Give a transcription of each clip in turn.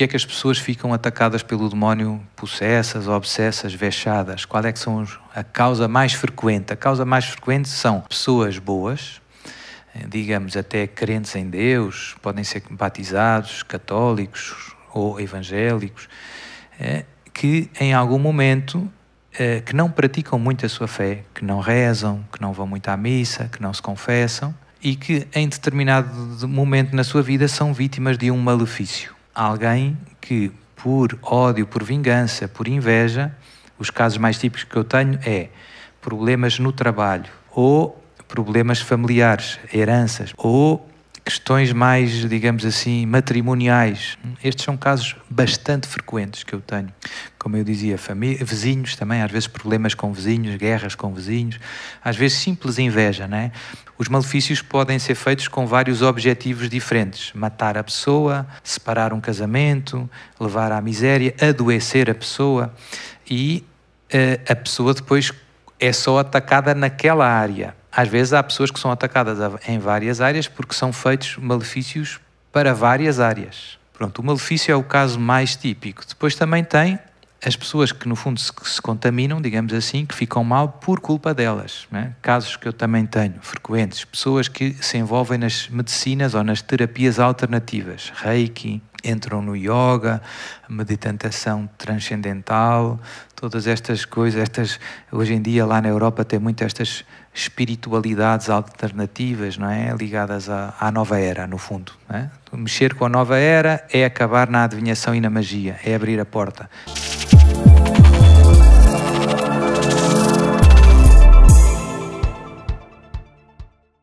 Porquê é que as pessoas ficam atacadas pelo demónio, possessas, obsessas, vexadas? Qual é que são a causa mais frequente? A causa mais frequente são pessoas boas, eh, digamos até crentes em Deus, podem ser batizados, católicos ou evangélicos, eh, que em algum momento eh, que não praticam muito a sua fé, que não rezam, que não vão muito à missa, que não se confessam e que em determinado momento na sua vida são vítimas de um malefício alguém que, por ódio, por vingança, por inveja, os casos mais típicos que eu tenho é problemas no trabalho ou problemas familiares, heranças ou questões mais, digamos assim, matrimoniais. Estes são casos bastante frequentes que eu tenho. Como eu dizia, vizinhos também, às vezes problemas com vizinhos, guerras com vizinhos, às vezes simples inveja, né? Os malefícios podem ser feitos com vários objetivos diferentes: matar a pessoa, separar um casamento, levar à miséria, adoecer a pessoa e uh, a pessoa depois é só atacada naquela área. Às vezes há pessoas que são atacadas em várias áreas porque são feitos malefícios para várias áreas. Pronto, o malefício é o caso mais típico. Depois também tem as pessoas que no fundo se, se, contaminam, digamos assim, que ficam mal por culpa delas. Né? Casos que eu também tenho, frequentes, pessoas que se envolvem nas medicinas ou nas terapias alternativas, reiki, entram no yoga, meditação transcendental, todas estas coisas, estas hoje em dia lá na Europa tem muito estas espiritualidades alternativas, não é, ligadas à, à nova era no fundo, é? Mexer com a nova era é acabar na adivinhação e na magia, é abrir a porta.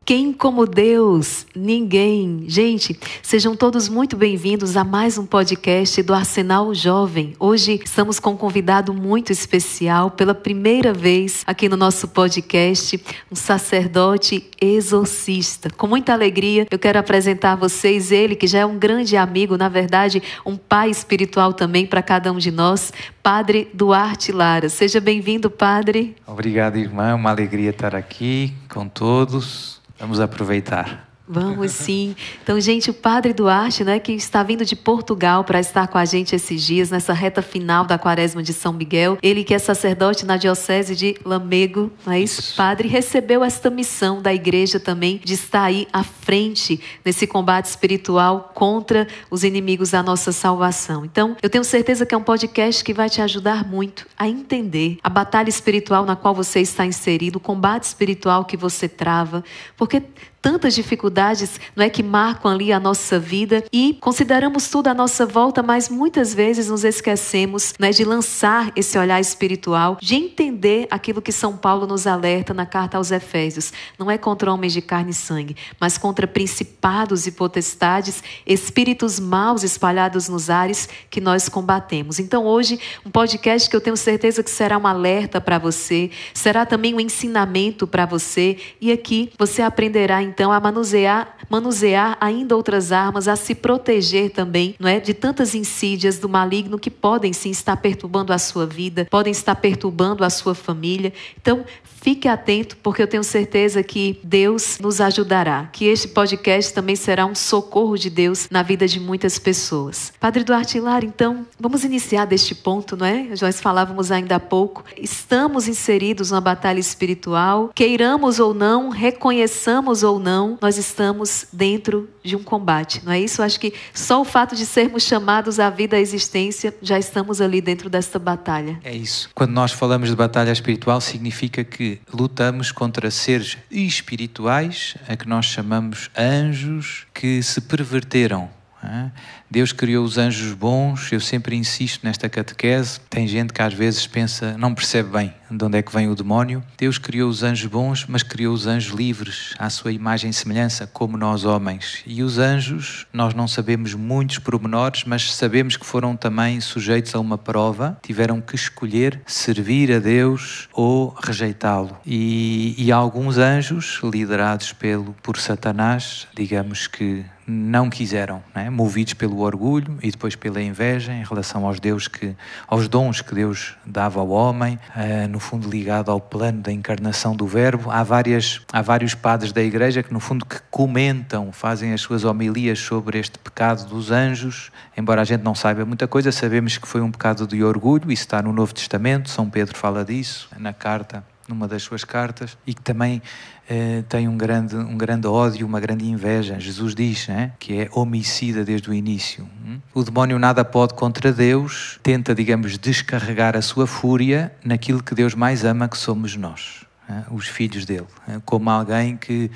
Quem como Deus? Ninguém. Gente, sejam todos muito bem-vindos a mais um podcast do Arsenal Jovem. Hoje estamos com um convidado muito especial, pela primeira vez aqui no nosso podcast, um sacerdote exorcista. Com muita alegria, eu quero apresentar a vocês ele, que já é um grande amigo, na verdade, um pai espiritual também para cada um de nós, Padre Duarte Lara. Seja bem-vindo, Padre. Obrigado, irmã. É uma alegria estar aqui com todos. Vamos aproveitar. Vamos sim. Então, gente, o Padre Duarte, né, que está vindo de Portugal para estar com a gente esses dias, nessa reta final da Quaresma de São Miguel. Ele que é sacerdote na Diocese de Lamego, não é isso? isso. Padre, recebeu esta missão da igreja também de estar aí à frente nesse combate espiritual contra os inimigos da nossa salvação. Então, eu tenho certeza que é um podcast que vai te ajudar muito a entender a batalha espiritual na qual você está inserido, o combate espiritual que você trava, porque tantas dificuldades não é que marcam ali a nossa vida e consideramos tudo à nossa volta, mas muitas vezes nos esquecemos é de lançar esse olhar espiritual, de entender aquilo que São Paulo nos alerta na carta aos Efésios. Não é contra homens de carne e sangue, mas contra principados e potestades, espíritos maus espalhados nos ares que nós combatemos. Então hoje um podcast que eu tenho certeza que será um alerta para você, será também um ensinamento para você e aqui você aprenderá então então a manusear, manusear ainda outras armas, a se proteger também, não é, de tantas insídias do maligno que podem sim estar perturbando a sua vida, podem estar perturbando a sua família. Então, Fique atento, porque eu tenho certeza que Deus nos ajudará, que este podcast também será um socorro de Deus na vida de muitas pessoas. Padre Duarte Lara, então, vamos iniciar deste ponto, não é? Nós falávamos ainda há pouco, estamos inseridos numa batalha espiritual, queiramos ou não, reconheçamos ou não, nós estamos dentro de um combate, não é isso? Eu acho que só o fato de sermos chamados à vida, à existência, já estamos ali dentro desta batalha. É isso. Quando nós falamos de batalha espiritual, significa que lutamos contra seres espirituais, a que nós chamamos anjos, que se perverteram é? Deus criou os anjos bons, eu sempre insisto nesta catequese. Tem gente que às vezes pensa, não percebe bem de onde é que vem o demónio. Deus criou os anjos bons, mas criou os anjos livres, à sua imagem e semelhança, como nós homens. E os anjos, nós não sabemos muitos pormenores, mas sabemos que foram também sujeitos a uma prova, tiveram que escolher servir a Deus ou rejeitá-lo. E, e alguns anjos, liderados pelo, por Satanás, digamos que não quiseram, né? movidos pelo orgulho e depois pela inveja em relação aos Deus que, aos dons que Deus dava ao homem, uh, no fundo ligado ao plano da encarnação do Verbo. Há várias, há vários padres da Igreja que no fundo que comentam, fazem as suas homilias sobre este pecado dos anjos. Embora a gente não saiba muita coisa, sabemos que foi um pecado de orgulho. Isso está no Novo Testamento. São Pedro fala disso na carta numa das suas cartas, e que também eh, tem um grande, um grande ódio, uma grande inveja. Jesus diz que é homicida desde o início. O demónio nada pode contra Deus, tenta, digamos, descarregar a sua fúria naquilo que Deus mais ama, que somos nós os filhos dele, como alguém que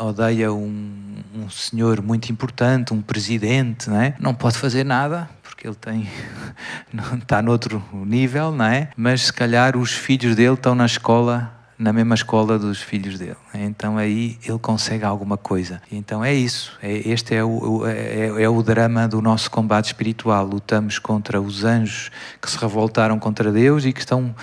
odeia um, um senhor muito importante, um presidente, não, é? não pode fazer nada porque ele tem está noutro nível, não é? Mas se calhar os filhos dele estão na escola na mesma escola dos filhos dele. Então aí ele consegue alguma coisa. Então é isso. É, este é o, é, é, é o drama do nosso combate espiritual. Lutamos contra os anjos que se revoltaram contra Deus e que estão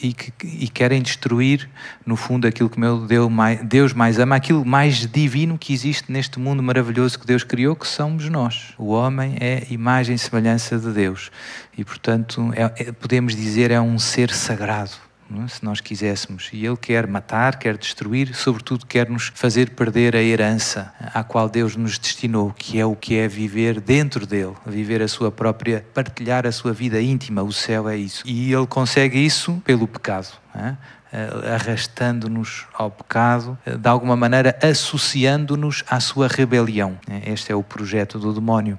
e que e querem destruir, no fundo, aquilo que meu Deus mais, Deus mais ama, aquilo mais divino que existe neste mundo maravilhoso que Deus criou, que somos nós. O homem é imagem e semelhança de Deus. E, portanto, é, é podemos dizer, é um ser sagrado é? se nós quiséssemos. E Ele quer matar, quer destruir, sobretudo quer nos fazer perder a herança à qual Deus nos destinou, que é o que é viver dentro dele, viver a sua própria, partilhar a sua vida íntima. O céu é isso. E Ele consegue isso pelo pecado. É? Eh, arrastando-nos ao pecado, eh, de alguma maneira associando-nos à sua rebelião. É? Este é o projeto do demónio.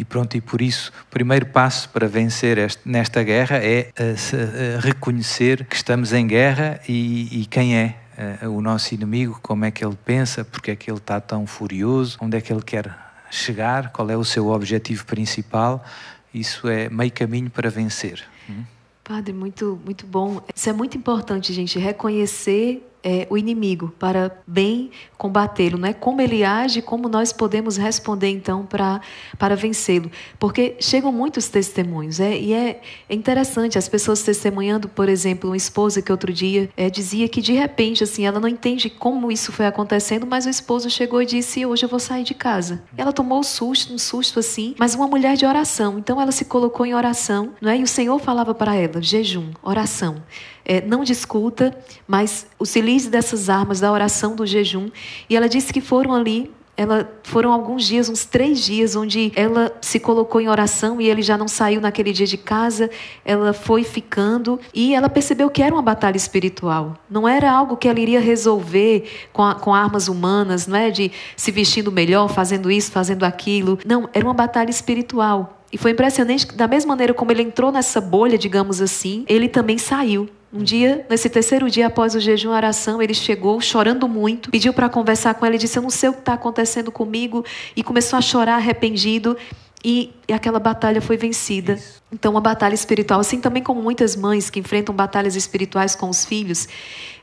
E pronto, e por isso, o primeiro passo para vencer este, nesta guerra é uh, uh, reconhecer que estamos em guerra e, e quem é uh, o nosso inimigo, como é que ele pensa, porque é que ele está tão furioso, onde é que ele quer chegar, qual é o seu objetivo principal. Isso é meio caminho para vencer. Hum? Padre, muito, muito bom. Isso é muito importante, gente, reconhecer é, o inimigo, para bem combatê-lo, né? como ele age, como nós podemos responder então para para vencê-lo. Porque chegam muitos testemunhos, é, e é interessante as pessoas testemunhando, por exemplo, uma esposa que outro dia é, dizia que de repente assim, ela não entende como isso foi acontecendo, mas o esposo chegou e disse: Hoje eu vou sair de casa. Ela tomou um susto, um susto assim, mas uma mulher de oração, então ela se colocou em oração, não é? e o Senhor falava para ela: jejum, oração é, não discuta, mas utilize dessas armas da oração, do jejum. E ela disse que foram ali ela foram alguns dias, uns três dias, onde ela se colocou em oração e ele já não saiu naquele dia de casa. Ela foi ficando e ela percebeu que era uma batalha espiritual. Não era algo que ela iria resolver com, a, com armas humanas, não é? De se vestindo melhor, fazendo isso, fazendo aquilo. Não, era uma batalha espiritual. E foi impressionante que, da mesma maneira como ele entrou nessa bolha, digamos assim, ele também saiu. Um dia, nesse terceiro dia após o jejum e oração, ele chegou chorando muito, pediu para conversar com ela e disse: Eu não sei o que está acontecendo comigo. E começou a chorar arrependido. E, e aquela batalha foi vencida. Isso. Então, uma batalha espiritual, assim também como muitas mães que enfrentam batalhas espirituais com os filhos,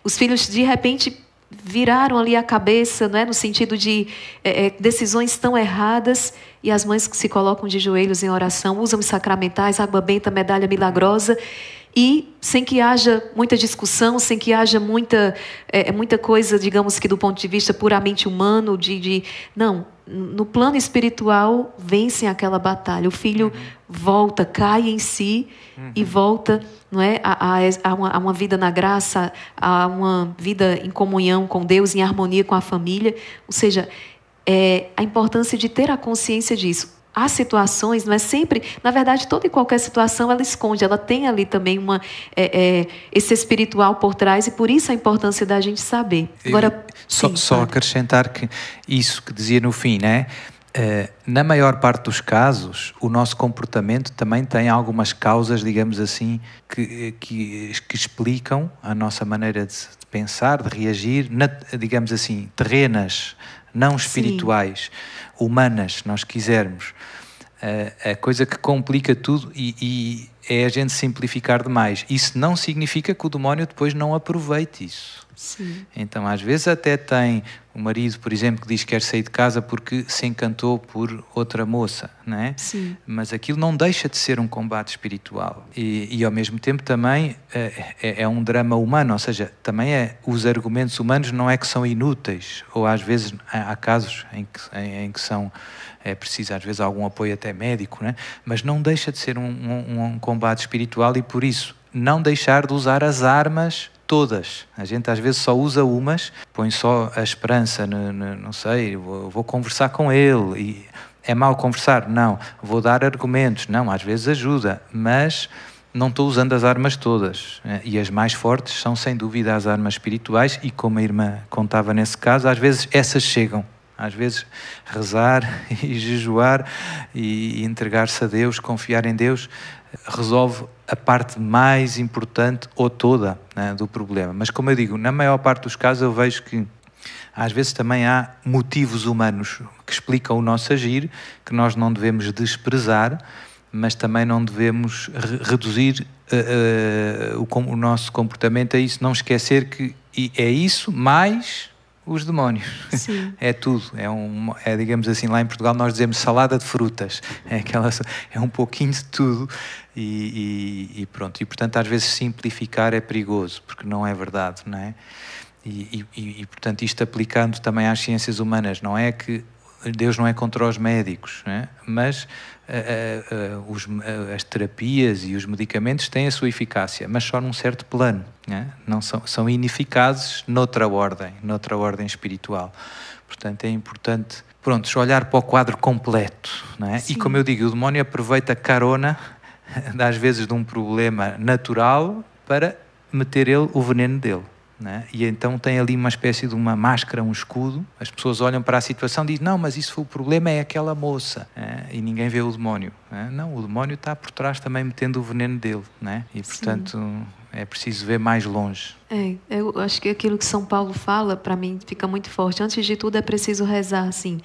os filhos de repente viraram ali a cabeça, não é, no sentido de é, é decisões tão erradas, e as mães que se colocam de joelhos em oração, usam os sacramentais, água benta, medalha milagrosa, e sem que haja muita discussão, sem que haja muita, é, é, muita coisa, digamos que do ponto de vista puramente humano, de, de não, no plano espiritual vencem aquela batalha. O filho uhum. volta, cai em si uhum. e volta, não é, a, a, uma, a, uma, vida na graça, a uma vida em comunhão com Deus, em harmonia com a família. Ou seja, é, a importância de ter a consciência disso há situações, não é sempre, na verdade, toda e qualquer situação ela esconde, ela tem ali também uma, é, é, esse espiritual por trás e por isso a importância da gente saber. Agora, Eu, só, sim, só acrescentar que isso que dizia no fim, né? Eh, na maior parte dos casos, o nosso comportamento também tem algumas causas, digamos assim, que, eh, que, eh, que explicam a nossa maneira de pensar, de reagir, na, digamos assim, terrenas, não espirituais. Sim humanas, se nós quisermos. A, coisa que complica tudo e, e, é a gente simplificar demais. Isso não significa que o demónio depois não aproveite isso. Sim. Então, às vezes, até tem o marido, por exemplo, que diz que quer sair de casa porque se encantou por outra moça, não é? Sim. Mas aquilo não deixa de ser um combate espiritual e, e ao mesmo tempo também eh, é, é, um drama humano, ou seja, também é os argumentos humanos não é que são inúteis ou às vezes há casos em que, em, em que são é preciso às vezes algum apoio até médico, né? mas não deixa de ser um, um, um combate espiritual e por isso não deixar de usar as armas todas. A gente às vezes só usa umas, põe só a esperança, no, no, não sei, vou, vou, conversar com ele. E é mau conversar? Não. Vou dar argumentos? Não, às vezes ajuda, mas não estou usando as armas todas. E as mais fortes são sem dúvida as armas espirituais, e como a irmã contava nesse caso, às vezes essas chegam. Às vezes rezar e jejuar e entregar-se a Deus, confiar em Deus, resolve a parte mais importante ou toda né, do problema. Mas, como eu digo, na maior parte dos casos eu vejo que às vezes também há motivos humanos que explicam o nosso agir, que nós não devemos desprezar, mas também não devemos re reduzir uh, uh, o, o, nosso comportamento a isso, não esquecer que é isso mais os demónios. Sim. É tudo. É, um, é, digamos assim, lá em Portugal nós dizemos salada de frutas. É, aquela, é um pouquinho de tudo e, e, e pronto. E portanto, às vezes simplificar é perigoso, porque não é verdade, não é? E, e, e, portanto, isto aplicando também às ciências humanas, não é que Deus não é contra os médicos, é? mas uh, uh, os, as terapias e os medicamentos têm a sua eficácia, mas só num certo plano. Né? Não são, são ineficazes noutra ordem, noutra ordem espiritual. Portanto, é importante prontos, olhar para o quadro completo. É? E como eu digo, o demónio aproveita a carona, às vezes, de um problema natural para meter ele o veneno dele. Né? E então tem ali uma espécie de uma máscara, um escudo. As pessoas olham para a situação e dizem: Não, mas isso foi o problema, é aquela moça. É? E ninguém vê o demónio. É? Não, o demónio está por trás também metendo o veneno dele. E portanto Sim. é preciso ver mais longe. É, eu acho que aquilo que São Paulo fala, para mim, fica muito forte. Antes de tudo, é preciso rezar, assim.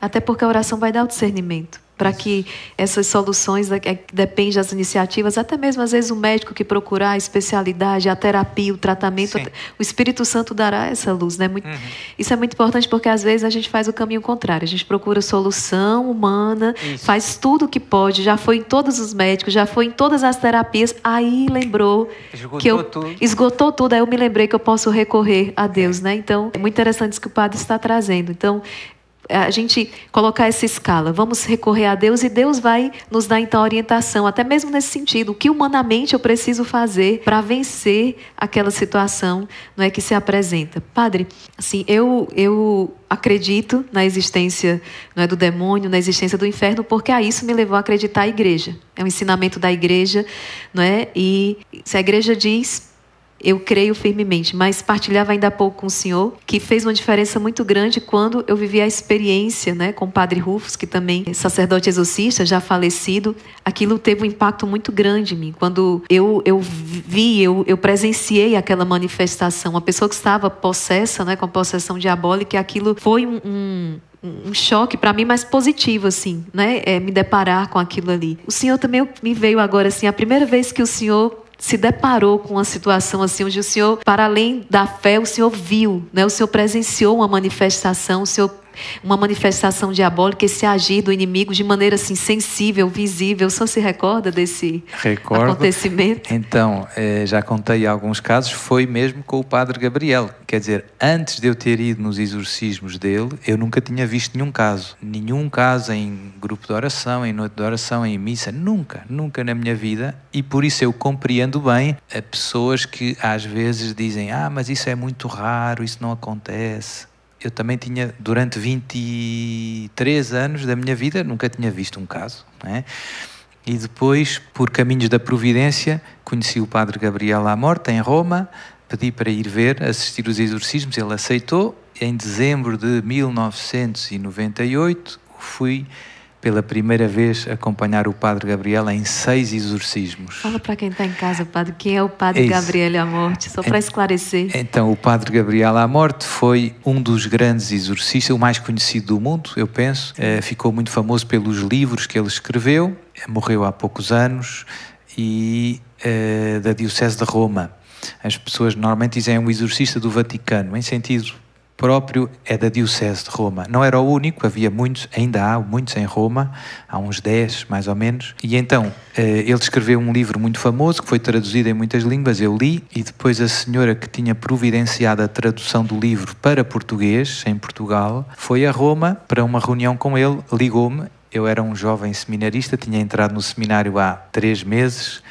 Até porque a oração vai dar o discernimento para que essas soluções né, é, depende das iniciativas, até mesmo às vezes o médico que procurar a especialidade, a terapia, o tratamento, Sim. o Espírito Santo dará essa luz, né? Muito, uhum. Isso é muito importante porque às vezes a gente faz o caminho contrário, a gente procura solução humana, isso. faz tudo o que pode, já foi em todos os médicos, já foi em todas as terapias, aí lembrou esgotou que eu tudo. esgotou tudo, aí eu me lembrei que eu posso recorrer a é. Deus, né? Então, é muito interessante isso que o padre está trazendo. Então, a gente colocar essa escala. Vamos recorrer a Deus e Deus vai nos dar então orientação, até mesmo nesse sentido, o que humanamente eu preciso fazer para vencer aquela situação, não é que se apresenta. Padre, assim, eu eu acredito na existência não é do demônio, na existência do inferno, porque a isso me levou a acreditar a igreja. É um ensinamento da igreja, não é? E se a igreja diz eu creio firmemente, mas partilhava ainda há pouco com o senhor que fez uma diferença muito grande quando eu vivi a experiência né, com o padre Rufus, que também é sacerdote exorcista, já falecido. Aquilo teve um impacto muito grande em mim. Quando eu, eu vi, eu, eu presenciei aquela manifestação, uma pessoa que estava possessa, né, com a possessão diabólica, aquilo foi um, um um choque para mim, mas positivo, assim, né? É, me deparar com aquilo ali. O senhor também me veio agora, assim, a primeira vez que o senhor se deparou com uma situação assim, onde o senhor, para além da fé, o senhor viu, né? o senhor presenciou uma manifestação, o senhor uma manifestação diabólica, esse agir do inimigo de maneira assim sensível, visível. só se recorda desse Recordo. acontecimento? Então, eh, já contei alguns casos, foi mesmo com o padre Gabriel. Quer dizer, antes de eu ter ido nos exorcismos dele, eu nunca tinha visto nenhum caso. Nenhum caso em grupo de oração, em noite de oração, em missa. Nunca, nunca na minha vida. E por isso eu compreendo bem a eh, pessoas que às vezes dizem: Ah, mas isso é muito raro, isso não acontece eu também tinha, durante 23 anos da minha vida, nunca tinha visto um caso, é? E depois, por caminhos da providência, conheci o padre Gabriel à morte em Roma, pedi para ir ver, assistir os exorcismos, ele aceitou. Em dezembro de 1998, fui pela primeira vez acompanhar o Padre Gabriel em seis exorcismos. Fala para quem está em casa, Padre, quem é o Padre é Gabriel Amorte, só para esclarecer. Então, o Padre Gabriel Amorte foi um dos grandes exorcistas, o mais conhecido do mundo, eu penso. Eh, ficou muito famoso pelos livros que ele escreveu, eh, morreu há poucos anos, e eh, da Diocese de Roma. As pessoas normalmente dizem é um exorcista do Vaticano, em sentido próprio é da Diocese de Roma. Não era o único, havia muitos, ainda há muitos em Roma, há uns 10 mais ou menos. E então eh, ele escreveu um livro muito famoso que foi traduzido em muitas línguas, eu li, e depois a senhora que tinha providenciado a tradução do livro para português, em Portugal, foi a Roma para uma reunião com ele, ligou-me eu era um jovem seminarista, tinha entrado no seminário há três meses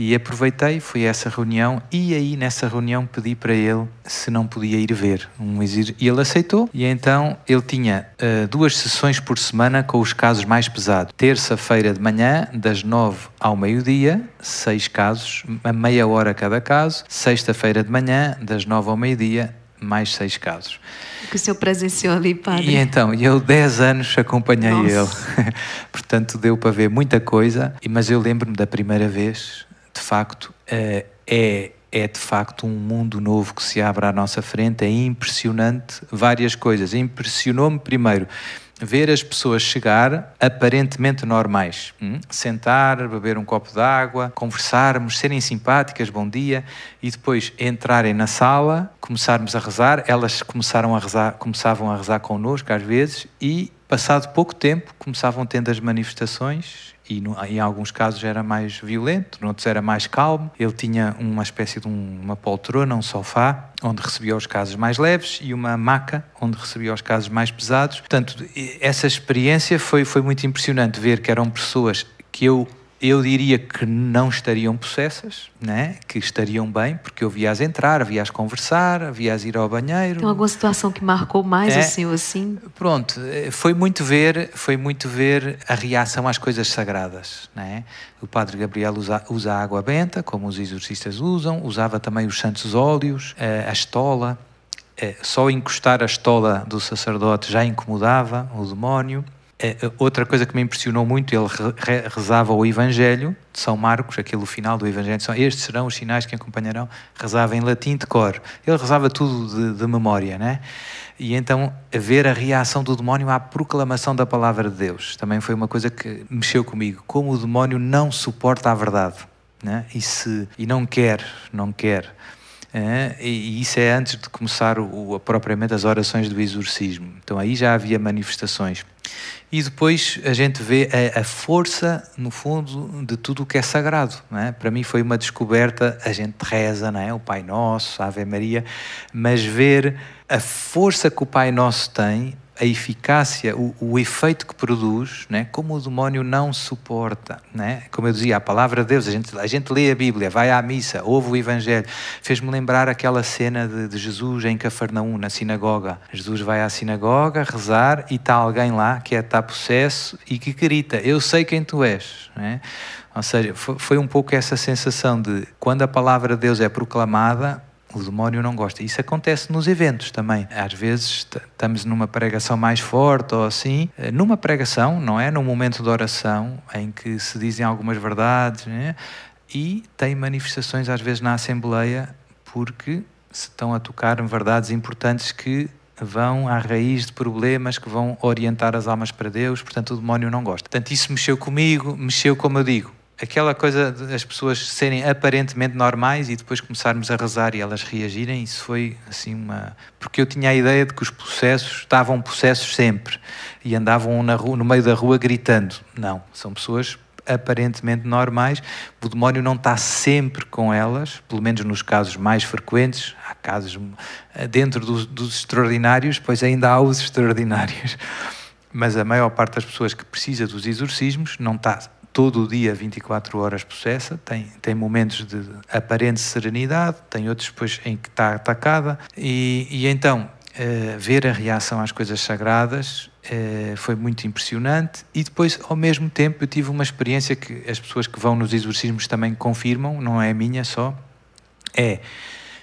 e aproveitei, fui a essa reunião e aí nessa reunião pedi para ele se não podia ir ver um E ele aceitou e então ele tinha uh, duas sessões por semana com os casos mais pesados. Terça-feira de manhã, das nove ao meio-dia, seis casos, a meia hora cada caso. Sexta-feira de manhã, das nove ao meio-dia, mais seis casos. Que o senhor presenciou ali, padre. E então, eu 10 anos acompanhei Nossa. ele. Portanto, deu para ver muita coisa, mas eu lembro-me da primeira vez de facto, eh, é, é de facto um mundo novo que se abre à nossa frente. É impressionante várias coisas. Impressionou-me primeiro ver as pessoas chegar aparentemente normais. Hum? Sentar, beber um copo de água, conversarmos, serem simpáticas, bom dia, e depois entrarem na sala, começarmos a rezar. Elas começaram a rezar, começavam a rezar connosco às vezes e passado pouco tempo começavam tendo as manifestações e no, em alguns casos era mais violento, noutros era mais calmo. Ele tinha uma espécie de um, uma poltrona, um sofá, onde recebia os casos mais leves e uma maca onde recebia os casos mais pesados. Portanto, essa experiência foi, foi muito impressionante ver que eram pessoas que eu eu diria que não estariam possessas, né? que estariam bem, porque eu via-as entrar, via-as conversar, via-as ir ao banheiro. Tem alguma situação que marcou mais é. o senhor assim? Pronto, eh, foi muito ver, foi muito ver a reação às coisas sagradas. Né? O padre Gabriel usa, usa a água benta, como os exorcistas usam, usava também os santos óleos, eh, a estola. Eh, só encostar a estola do sacerdote já incomodava o demónio. Eh, eh, outra coisa que me impressionou muito, ele rezava o Evangelho de São Marcos, aquele final do Evangelho de São estes serão os sinais que acompanharão, rezava em latim de cor. Ele rezava tudo de, de memória, né? E então ver a reação do demónio à proclamação da palavra de Deus também foi uma coisa que mexeu comigo. Como o demónio não suporta a verdade, né? E se e não quer, não quer. É, e isso é antes de começar o, o, propriamente as orações do exorcismo. Então aí já havia manifestações. E depois a gente vê a, a força, no fundo, de tudo o que é sagrado. É? Para mim foi uma descoberta, a gente reza, não é? o Pai Nosso, a Ave Maria, mas ver a força que o Pai Nosso tem a eficácia, o, o, efeito que produz, né? como o demónio não suporta. Né? Como eu dizia, a palavra de Deus, a gente, a gente lê a Bíblia, vai à missa, ouve o Evangelho. Fez-me lembrar aquela cena de, de, Jesus em Cafarnaum, na sinagoga. Jesus vai à sinagoga rezar e está alguém lá que está é, possesso e que grita: Eu sei quem tu és. Né? Ou seja, foi, foi um pouco essa sensação de quando a palavra de Deus é proclamada, o demónio não gosta. Isso acontece nos eventos também. Às vezes estamos numa pregação mais forte ou assim, eh, numa pregação, não é? Num momento de oração em que se dizem algumas verdades, né? e tem manifestações às vezes na Assembleia porque se estão a tocar em verdades importantes que vão à raiz de problemas que vão orientar as almas para Deus, portanto o demónio não gosta. Portanto, isso mexeu comigo, mexeu, como eu digo, aquela coisa das pessoas serem aparentemente normais e depois começarmos a rezar e elas reagirem, isso foi assim uma. Porque eu tinha a ideia de que os processos estavam processos sempre e andavam na rua, no meio da rua gritando. Não, são pessoas aparentemente normais, o demónio não está sempre com elas, pelo menos nos casos mais frequentes. Há casos eh, dentro dos, dos extraordinários, pois ainda há os extraordinários. Mas a maior parte das pessoas que precisa dos exorcismos não está todo o dia, 24 horas, processa, tem, tem momentos de aparente serenidade, tem outros depois em que está atacada, e, e então uh, ver a reação às coisas sagradas uh, foi muito impressionante. E depois, ao mesmo tempo, eu tive uma experiência que as pessoas que vão nos exorcismos também confirmam, não é minha só, é.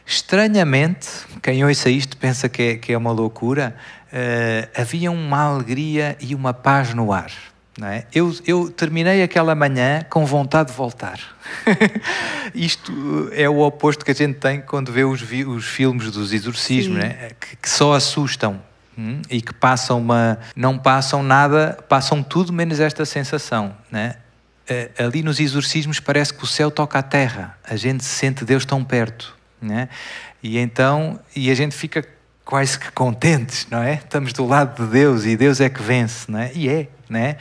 Estranhamente, quem ouça isto pensa que é, que é uma loucura, uh, havia uma alegria e uma paz no ar é? Eu, eu, terminei aquela manhã com vontade de voltar. Isto é o oposto que a gente tem quando vê os, os filmes dos exorcismos, é? que, que, só assustam hum? e que passam uma, não passam nada, passam tudo menos esta sensação. É? Eh, ali nos exorcismos parece que o céu toca a terra, a gente sente Deus tão perto. É? E então, e a gente fica quase que contentes, não é? Estamos do lado de Deus e Deus é que vence, não é? E é, né?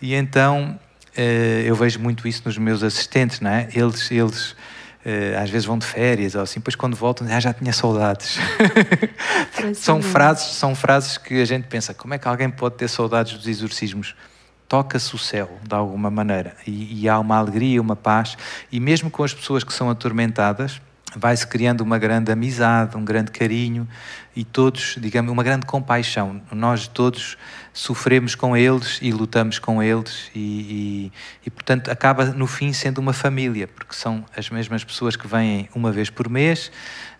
E então eh, eu vejo muito isso nos meus assistentes, né? Eles, eles eh, às vezes vão de férias ou assim, depois quando voltam, ah, já tinha saudades. são frases, são frases que a gente pensa, como é que alguém pode ter saudades dos exorcismos? Toca-se o céu de alguma maneira e, e há uma alegria, uma paz, e mesmo com as pessoas que são atormentadas, vai-se criando uma grande amizade, um grande carinho e todos, digamos, uma grande compaixão. Nós todos sofremos com eles e lutamos com eles e, e, e, portanto, acaba no fim sendo uma família, porque são as mesmas pessoas que vêm uma vez por mês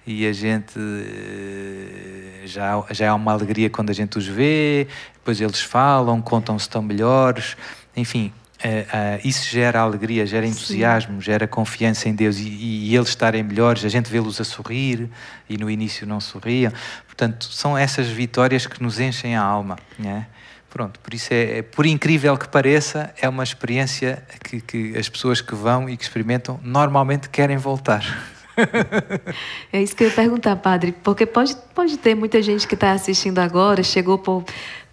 e a gente eh, já, já há é uma alegria quando a gente os vê, depois eles falam, contam se tão melhores, enfim, Uh, isso gera alegria, gera entusiasmo, Sim. gera confiança em Deus e, e, e eles estarem melhores, a gente vê-los a sorrir e no início não sorriam. Portanto, são essas vitórias que nos enchem a alma. Né? Pronto, por isso é, é, por incrível que pareça, é uma experiência que, que as pessoas que vão e que experimentam normalmente querem voltar. É isso que eu ia perguntar, padre, porque pode, pode ter muita gente que está assistindo agora, chegou por,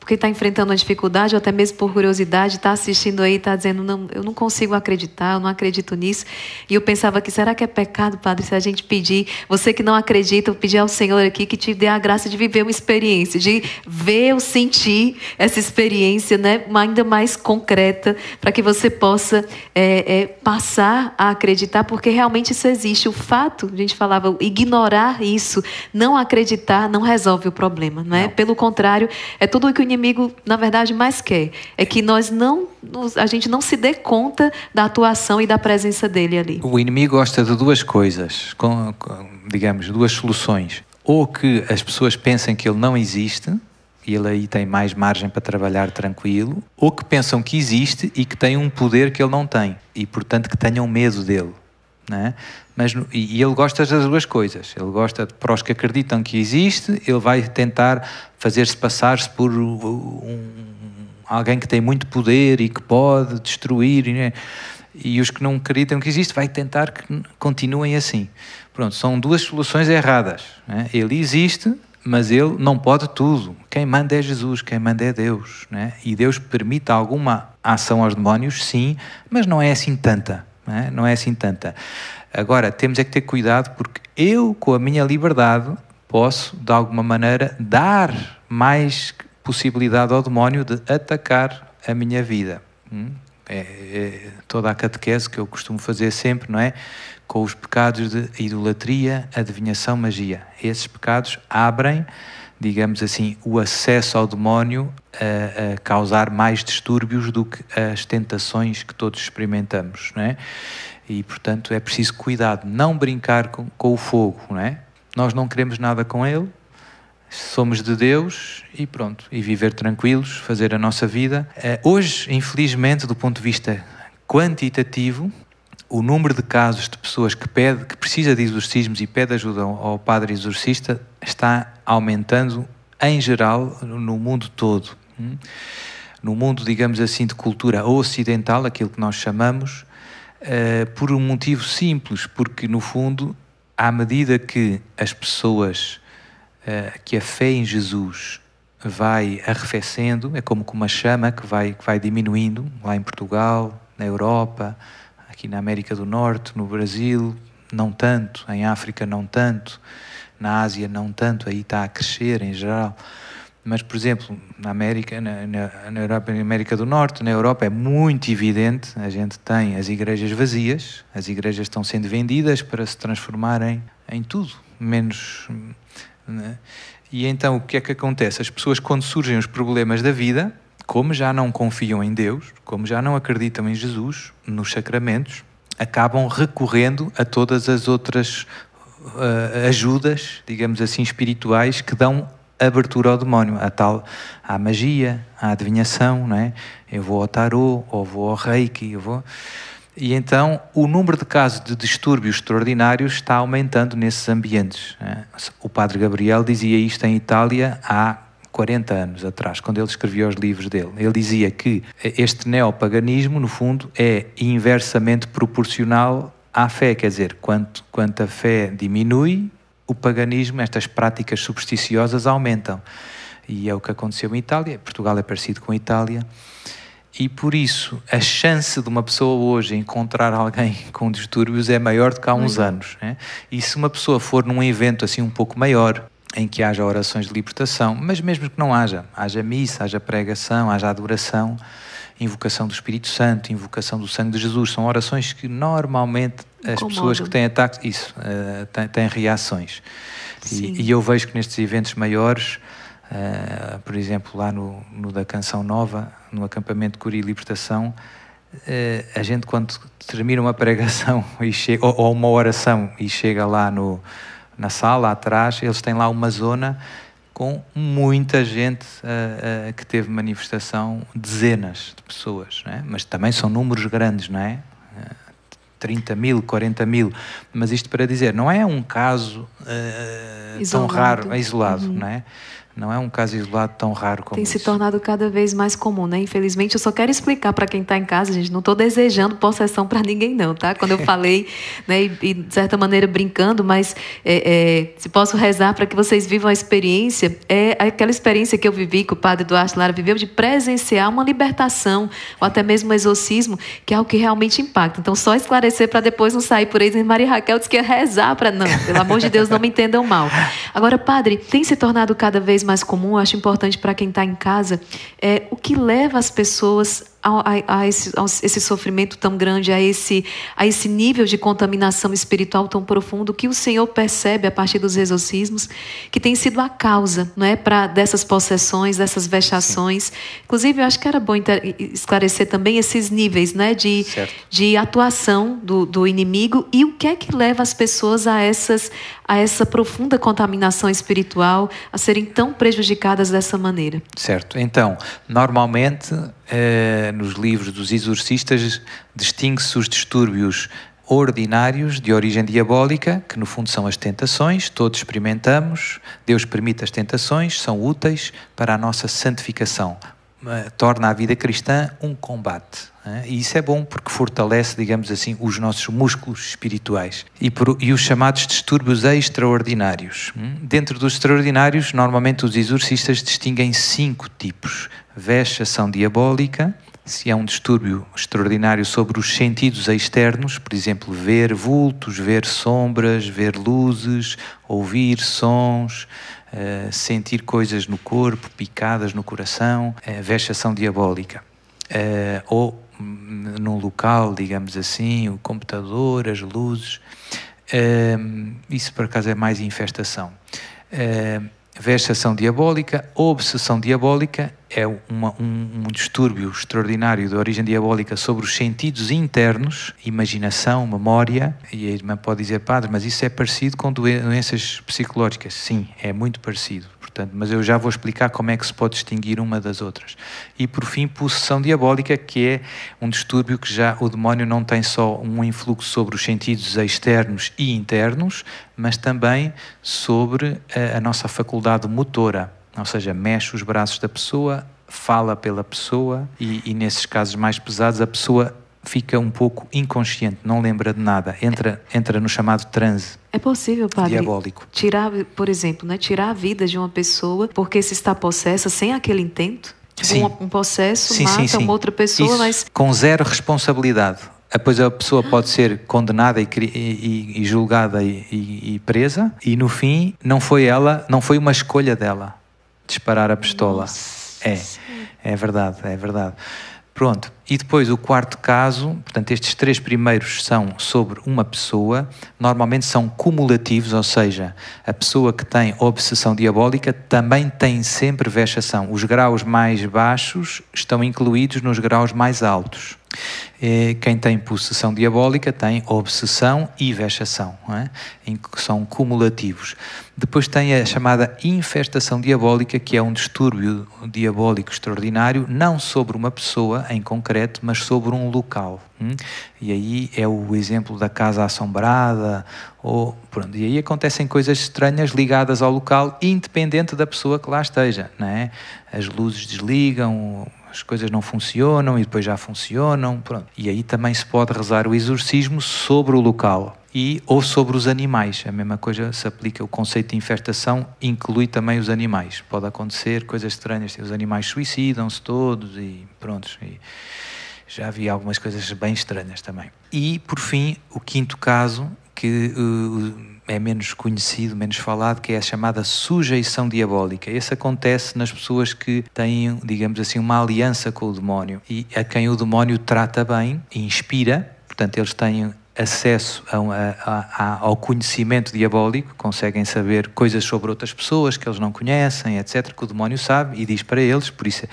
porque está enfrentando uma dificuldade, ou até mesmo por curiosidade, está assistindo aí, está dizendo, não, eu não consigo acreditar, eu não acredito nisso. E eu pensava que será que é pecado, Padre, se a gente pedir, você que não acredita, eu pedir ao Senhor aqui que te dê a graça de viver uma experiência, de ver ou sentir essa experiência, né, ainda mais concreta, para que você possa é, é, passar a acreditar, porque realmente isso existe. O fato, a gente falava, ignorar isso, não acreditar, não resolve o problema, né? Não. Pelo contrário, é tudo o que o inimigo, na verdade, mais quer é que nós não a gente não se dê conta da atuação e da presença dele ali. O inimigo gosta de duas coisas, com, com, digamos, duas soluções. Ou que as pessoas pensem que ele não existe, e ele aí tem mais margem para trabalhar tranquilo, ou que pensam que existe e que tem um poder que ele não tem, e portanto que tenham medo dele. Né? Mas, e ele gosta das duas coisas. Ele gosta para os que acreditam que existe, ele vai tentar fazer-se passar-se por um, alguém que tem muito poder e que pode destruir. Né? E os que não acreditam que existe, vai tentar que continuem assim. Pronto, são duas soluções erradas. Né? Ele existe, mas ele não pode tudo. Quem manda é Jesus, quem manda é Deus. E Deus permite alguma ação aos demónios, sim, mas não é assim tanta não é? não é assim tanta. Agora, temos é que ter cuidado porque eu, com a minha liberdade, posso, de alguma maneira, dar mais possibilidade ao demónio de atacar a minha vida. Hum? É, é, toda a catequese que eu costumo fazer sempre, não é? Com os pecados de idolatria, adivinhação, magia. Esses pecados abrem digamos assim, o acesso ao demónio a, a, causar mais distúrbios do que as tentações que todos experimentamos, não é? E, portanto, é preciso cuidado, não brincar com, com o fogo, não é? Nós não queremos nada com ele, somos de Deus e pronto, e viver tranquilos, fazer a nossa vida. Eh, hoje, infelizmente, do ponto de vista quantitativo, o número de casos de pessoas que pede, que precisa de exorcismos e pede ajuda ao padre exorcista está aumentando em geral no mundo todo. Hum? No mundo, digamos assim, de cultura ocidental, aquilo que nós chamamos, eh, por um motivo simples, porque no fundo, à medida que as pessoas, eh, que a fé em Jesus vai arrefecendo, é como uma chama que vai, que vai diminuindo, lá em Portugal, na Europa, Aqui na América do Norte, no Brasil, não tanto, em África, não tanto, na Ásia, não tanto, aí está a crescer em geral. Mas, por exemplo, na América, na, na, Europa, na América do Norte, na Europa é muito evidente, a gente tem as igrejas vazias, as igrejas estão sendo vendidas para se transformarem em tudo, menos. Né? E então o que é que acontece? As pessoas, quando surgem os problemas da vida, como já não confiam em Deus, como já não acreditam em Jesus, nos sacramentos, acabam recorrendo a todas as outras uh, ajudas, digamos assim, espirituais que dão abertura ao demónio, a tal à magia, à adivinhação, não é? Eu vou ao tarô, ou vou ao reiki, eu vou e então o número de casos de distúrbios extraordinários está aumentando nesses ambientes. É? O padre Gabriel dizia isto em Itália há 40 anos atrás, quando ele escrevia os livros dele. Ele dizia que este neopaganismo, no fundo, é inversamente proporcional à fé, quer dizer, quanto, quanto a fé diminui, o paganismo, estas práticas supersticiosas aumentam. E é o que aconteceu em Itália, Portugal é parecido com a Itália. E por isso, a chance de uma pessoa hoje encontrar alguém com distúrbios é maior do que há uns uhum. anos. Né? E se uma pessoa for num evento assim um pouco maior, em que haja orações de libertação, mas mesmo que não haja, haja missa, haja pregação, haja adoração, invocação do Espírito Santo, invocação do sangue de Jesus, são orações que normalmente as pessoas que têm ataques, isso, uh, têm, têm, reações. E, e, eu vejo que nestes eventos maiores, uh, por exemplo, lá no, no, da Canção Nova, no acampamento Cura e Libertação, uh, a gente quando termina uma pregação e chega, ou, ou uma oração e chega lá no na sala atrás, eles têm lá uma zona com muita gente uh, uh, que teve manifestação, dezenas de pessoas, é? mas também são números grandes, não é? 30 eh, mil, 40 mil, mas isto para dizer, não é um caso uh, tão raro, é isolado, uhum. não é? Não é um caso isolado tão raro como Tem isso. se tornado cada vez mais comum, né? Infelizmente, eu só quero explicar para quem está em casa, gente, não estou desejando possessão para ninguém, não, tá? Quando eu falei, né, e, e, de certa maneira brincando, mas é, é, se posso rezar para que vocês vivam a experiência, é aquela experiência que eu vivi, que o padre Eduardo Lara viveu, de presenciar uma libertação, ou até mesmo um exorcismo, que é algo que realmente impacta. Então, só esclarecer para depois não sair por aí, Maria Raquel disse que ia é rezar para não, pelo amor de Deus, não me entendam mal. Agora, padre, tem se tornado cada vez mais comum, acho importante para quem está em casa, é o que leva as pessoas a, a, esse, a, esse, sofrimento tão grande, a esse, a esse nível de contaminação espiritual tão profundo que o Senhor percebe a partir dos exorcismos, que tem sido a causa não é, pra, dessas possessões, dessas vexações. Sim. Inclusive, eu acho que era bom esclarecer também esses níveis né, de, de atuação do, do inimigo e o que é que leva as pessoas a, essas, a essa profunda contaminação espiritual, a serem tão prejudicadas dessa maneira. Certo. Então, normalmente eh, nos livros dos exorcistas, distingue-se os distúrbios ordinários de origem diabólica, que no fundo são as tentações, todos experimentamos, Deus permite as tentações, são úteis para a nossa santificação, eh, torna a vida cristã um combate. Né? E isso é bom porque fortalece, digamos assim, os nossos músculos espirituais e, por, e os chamados distúrbios extraordinários. Hum. Dentro dos extraordinários, normalmente os exorcistas distinguem cinco tipos vexação diabólica, se é um distúrbio extraordinário sobre os sentidos externos, por exemplo, ver vultos, ver sombras, ver luzes, ouvir sons, eh, sentir coisas no corpo, picadas no coração, eh, vexação diabólica. Eh, ou hum, num local, digamos assim, o computador, as luzes. isso, por acaso, é mais infestação. vexação diabólica, obsessão diabólica é uma, um, um, distúrbio extraordinário de origem diabólica sobre os sentidos internos, imaginação, memória. E a irmã pode dizer, padre, mas isso é parecido com doenças psicológicas. Sim, é muito parecido. Portanto, mas eu já vou explicar como é que se pode distinguir uma das outras. E por fim, possessão diabólica, que é um distúrbio que já o demónio não tem só um influxo sobre os sentidos externos e internos, mas também sobre a, a nossa faculdade motora ou seja, mexe os braços da pessoa, fala pela pessoa e, e nesses casos mais pesados a pessoa fica um pouco inconsciente, não lembra de nada, entra, entra no chamado transe. É possível, padre, diabólico. tirar, por exemplo, né, tirar a vida de uma pessoa porque se está possessa sem aquele intento? Tipo, sim. Um, um processo sim, mata sim, sim. uma outra pessoa, Isso. mas... Com zero responsabilidade. Depois a pessoa pode ser condenada e, e, e julgada e, e presa e no fim não foi ela, não foi uma escolha dela disparar a pistola. Nossa. É, é verdade, é verdade. Pronto, e depois o quarto caso, portanto, estes três primeiros são sobre uma pessoa, normalmente são cumulativos, ou seja, a pessoa que tem obsessão diabólica também tem sempre vexação. Os graus mais baixos estão incluídos nos graus mais altos. Eh, quem tem possessão diabólica tem obsessão e vexação, é? em que são cumulativos. Depois tem a chamada infestação diabólica, que é um distúrbio diabólico extraordinário, não sobre uma pessoa em concreto concreto, mas sobre um local. Hum? E aí é o exemplo da casa assombrada, ou, pronto, e aí acontecem coisas estranhas ligadas ao local, independente da pessoa que lá esteja. Não é? As luzes desligam, as coisas não funcionam e depois já funcionam, pronto. E aí também se pode rezar o exorcismo sobre o local e ou sobre os animais. A mesma coisa se aplica, o conceito de infestação inclui também os animais. Pode acontecer coisas estranhas, os animais suicidam-se todos e prontos. E já vi algumas coisas bem estranhas também. E, por fim, o quinto caso, que uh, é menos conhecido, menos falado, que é a chamada sujeição diabólica. Esse acontece nas pessoas que têm, digamos assim, uma aliança com o demónio e a quem o demónio trata bem, inspira, portanto, eles têm acesso a, a, a, ao conhecimento diabólico, conseguem saber coisas sobre outras pessoas que eles não conhecem, etc., que o demónio sabe e diz para eles, por isso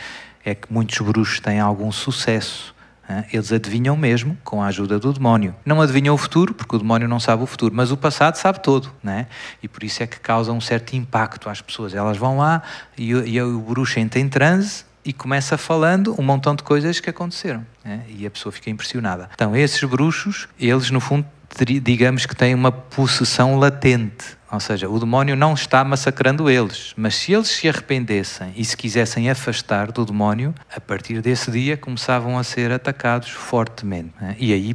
é que muitos bruxos têm algum sucesso. Eles adivinham mesmo com a ajuda do demónio. Não adivinham o futuro, porque o demónio não sabe o futuro, mas o passado sabe todo. Né? E por isso é que causa um certo impacto às pessoas. Elas vão lá e, e o bruxo entra em transe, e começa falando um montão de coisas que aconteceram. Né? E a pessoa fica impressionada. Então, esses bruxos, eles no fundo, digamos que têm uma possessão latente. Ou seja, o demónio não está massacrando eles, mas se eles se arrependessem e se quisessem afastar do demónio, a partir desse dia começavam a ser atacados fortemente. Né? E aí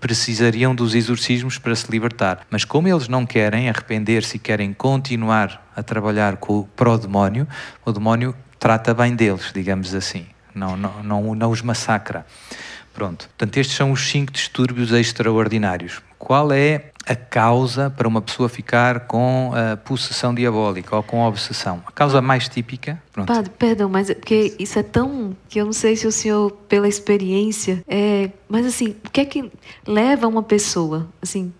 precisariam dos exorcismos para se libertar. Mas como eles não querem arrepender-se e querem continuar a trabalhar com, para o demónio, o demónio trata bem deles, digamos assim, não, não, não, não os massacra. Pronto. Portanto, estes são os cinco distúrbios extraordinários. Qual é a causa para uma pessoa ficar com a possessão diabólica ou com a obsessão? A causa mais típica? Pronto. Padre, perdão, mas é porque isso é tão que eu não sei se o senhor, pela experiência, é, mas assim, o que é que leva uma pessoa, assim,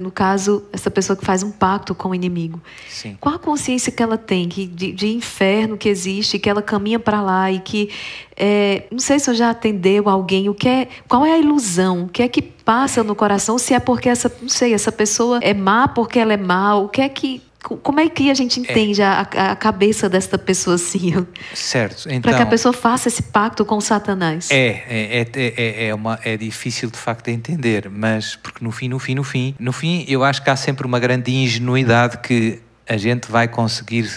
no caso, essa pessoa que faz um pacto com o inimigo. Sim. Qual a consciência que ela tem que, de, de inferno que existe, que ela caminha para lá e que. É, não sei se eu já atendeu alguém, o que é, qual é a ilusão, o que é que passa no coração, se é porque essa, não sei, essa pessoa é má porque ela é má, o que é que como é que a gente entende é. a, a, cabeça desta pessoa assim? Certo. Então, Para que a pessoa faça esse pacto com Satanás. É, é, é, é, uma, é difícil de facto de entender, mas porque no fim, no fim, no fim, no fim, eu acho que há sempre uma grande ingenuidade que a gente vai conseguir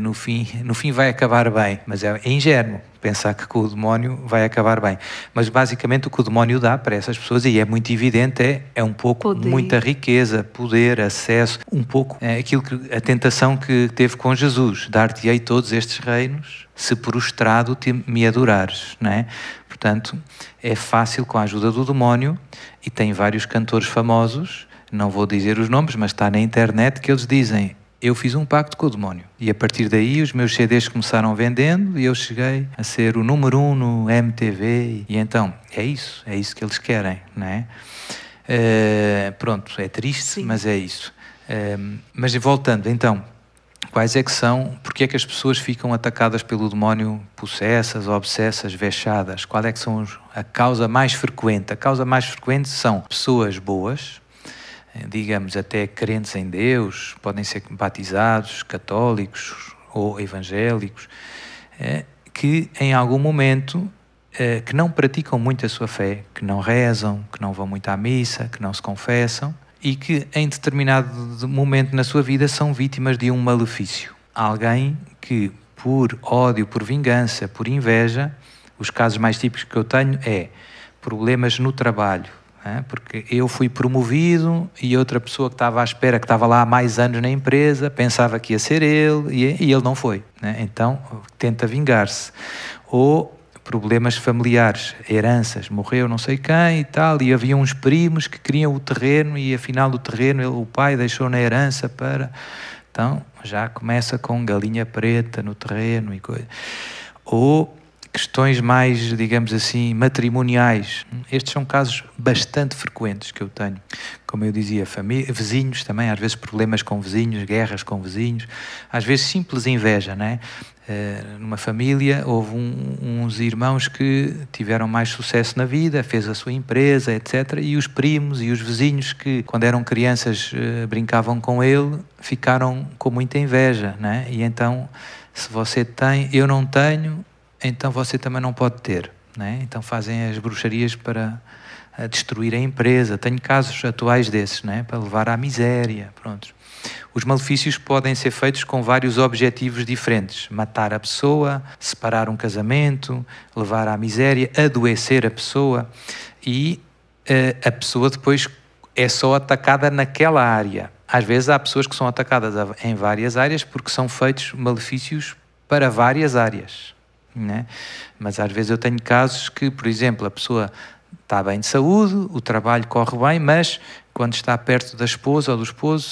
no fim, no fim vai acabar bem, mas é ingênuo pensar que com o demónio vai acabar bem. Mas basicamente o que o demónio dá para essas pessoas, e é muito evidente, é, é um pouco poder. muita riqueza, poder, acesso, um pouco é, aquilo que a tentação que teve com Jesus, dar-te-ei todos estes reinos, se prostrado te me adorares, não é? Portanto, é fácil com a ajuda do demónio e tem vários cantores famosos, não vou dizer os nomes, mas está na internet que eles dizem eu fiz um pacto com o demónio. E a partir daí os meus CDs começaram vendendo e eu cheguei a ser o número um no MTV. E então, é isso, é isso que eles querem, não é? Uh, pronto, é triste, Sim. mas é isso. Uh, mas voltando, então, quais é que são, porque é que as pessoas ficam atacadas pelo demónio, possessas, obsessas, vexadas? Qual é que são a causa mais frequente? A causa mais frequente são pessoas boas, digamos, até crentes em Deus, podem ser batizados, católicos ou evangélicos, eh, que em algum momento eh, que não praticam muito a sua fé, que não rezam, que não vão muito à missa, que não se confessam e que em determinado momento na sua vida são vítimas de um malefício. Alguém que por ódio, por vingança, por inveja, os casos mais típicos que eu tenho é problemas no trabalho, porque eu fui promovido e outra pessoa que estava à espera, que estava lá há mais anos na empresa, pensava que ia ser ele e, ele não foi. Né? Então tenta vingar-se. Ou problemas familiares, heranças, morreu não sei quem e tal, e havia uns primos que queriam o terreno e afinal o terreno ele, o pai deixou na herança para. Então já começa com galinha preta no terreno e coisa. Ou questões mais, digamos assim, matrimoniais. Estes são casos bastante frequentes que eu tenho. Como eu dizia, vizinhos também, às vezes problemas com vizinhos, guerras com vizinhos, às vezes simples inveja, né? Uh, numa família houve um, uns irmãos que tiveram mais sucesso na vida, fez a sua empresa, etc. E os primos e os vizinhos que, quando eram crianças, uh, brincavam com ele, ficaram com muita inveja, né? E então, se você tem, eu não tenho, então você também não pode ter. Né? Então fazem as bruxarias para eh, destruir a empresa. Tenho casos atuais desses, né? para levar à miséria. Pronto. Os malefícios podem ser feitos com vários objetivos diferentes: matar a pessoa, separar um casamento, levar à miséria, adoecer a pessoa e uh, a pessoa depois é só atacada naquela área. Às vezes há pessoas que são atacadas em várias áreas porque são feitos malefícios para várias áreas. Né? Mas às vezes eu tenho casos que, por exemplo, a pessoa está bem de saúde, o trabalho corre bem, mas quando está perto da esposa ou do esposo,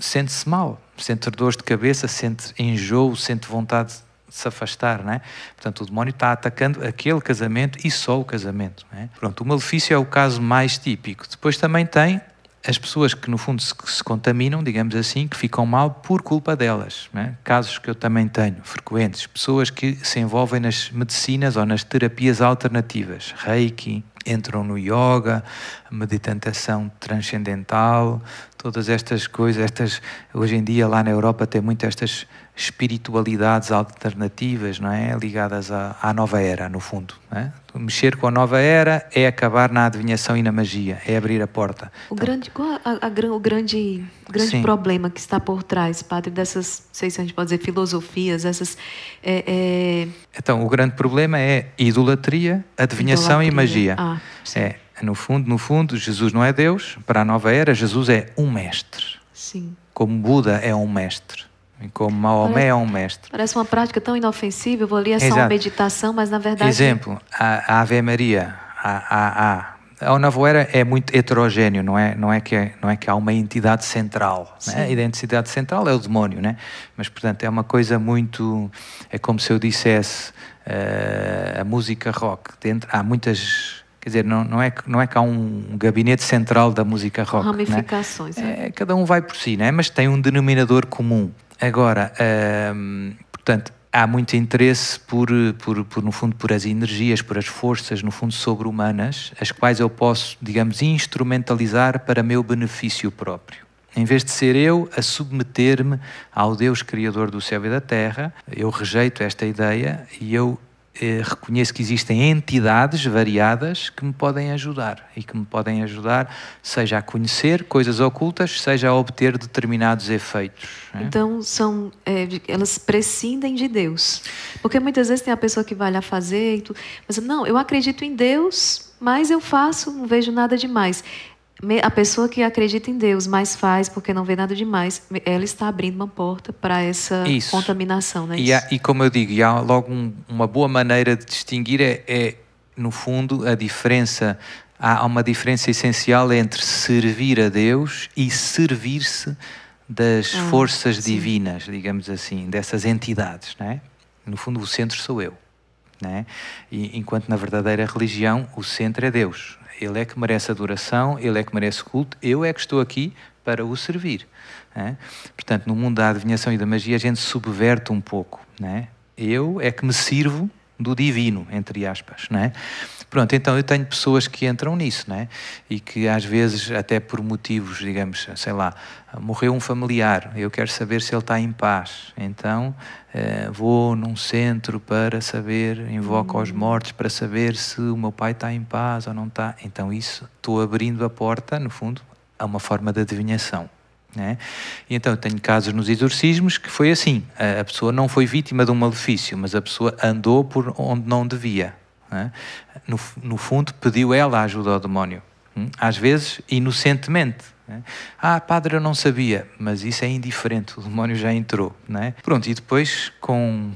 sente-se mal, sente dores de cabeça, sente enjoo, sente vontade de se afastar, né? Portanto, o demónio está atacando aquele casamento e só o casamento, né? Pronto, o malefício é o caso mais típico. Depois também tem as pessoas que no fundo se, se, contaminam, digamos assim, que ficam mal por culpa delas. É? Casos que eu também tenho, frequentes, pessoas que se envolvem nas medicinas ou nas terapias alternativas, reiki, entram no yoga, meditação transcendental, todas estas coisas, estas hoje em dia lá na Europa tem muito estas espiritualidades alternativas, não é? Ligadas à, à nova era, no fundo. É? Mexer com a nova era é acabar na adivinhação e na magia, é abrir a porta. O então, grande, a, a, o grande, grande problema que está por trás, padre, dessas, não sei se a gente pode dizer, filosofias, essas. É, é... Então, o grande problema é idolatria, adivinhação idolatria. e magia. Ah, é, no fundo, no fundo, Jesus não é Deus. Para a nova era, Jesus é um mestre. Sim. Como Buda é um mestre como Maomé é um mestre. Parece uma prática tão inofensiva, eu vou ali, é Exato. só uma meditação, mas na verdade. Exemplo, a, Ave Maria, a, a, a. O Navoeira é muito heterogêneo, não é? Não é que, é, não é que há uma entidade central. Né? A identidade central é o demónio, né? Mas, portanto, é uma coisa muito. É como se eu dissesse uh, a música rock. Dentro, há muitas quer dizer, não, não, é, não é que há um gabinete central da música rock. Né? Ramificações. Né? é. Cada um vai por si, né? mas tem um denominador comum. Agora, hum, portanto, há muito interesse por, por, por, no fundo, por as energias, por as forças, no fundo, sobre-humanas, as quais eu posso, digamos, instrumentalizar para meu benefício próprio. Em vez de ser eu a submeter-me ao Deus Criador do céu e da terra, eu rejeito esta ideia e eu eh, reconheço que existem entidades variadas que me podem ajudar e que me podem ajudar, seja a conhecer coisas ocultas, seja a obter determinados efeitos. É? Então, são, é, elas prescindem de Deus. Porque muitas vezes tem a pessoa que vai lá fazer, mas não, eu acredito em Deus, mas eu faço, não vejo nada demais a pessoa que acredita em Deus, mas faz porque não vê nada demais, ela está abrindo uma porta para essa isso. contaminação, né? e, há, e, como eu digo, há logo um, uma boa maneira de distinguir é, é, no fundo, a diferença. Há uma diferença essencial entre servir a Deus e servir-se das ah, forças sim. divinas, digamos assim, dessas entidades, né? No fundo, o centro sou eu, né? E, enquanto na verdadeira religião, o centro é Deus. Ele é que merece adoração, ele é que merece culto, eu é que estou aqui para o servir. É? Portanto, no mundo da adivinhação e da magia, a gente subverte um pouco. É? Eu é que me sirvo do divino, entre aspas. Não é? Pronto, então eu tenho pessoas que entram nisso, né? E que às vezes, até por motivos, digamos, sei lá, morreu um familiar, eu quero saber se ele está em paz. Então eh, vou num centro para saber, invoco uhum. aos hum. mortos para saber se o meu pai está em paz ou não está. Então isso, estou abrindo a porta, no fundo, a uma forma de adivinhação. Né? E então tenho casos nos exorcismos que foi assim: a pessoa não foi vítima de um malefício, mas a pessoa andou por onde não devia. Né? No, no fundo, pediu ela ajuda ao demónio, hum? às vezes inocentemente. Né? Ah, padre, eu não sabia, mas isso é indiferente, o demónio já entrou. Né? Pronto, e depois, com,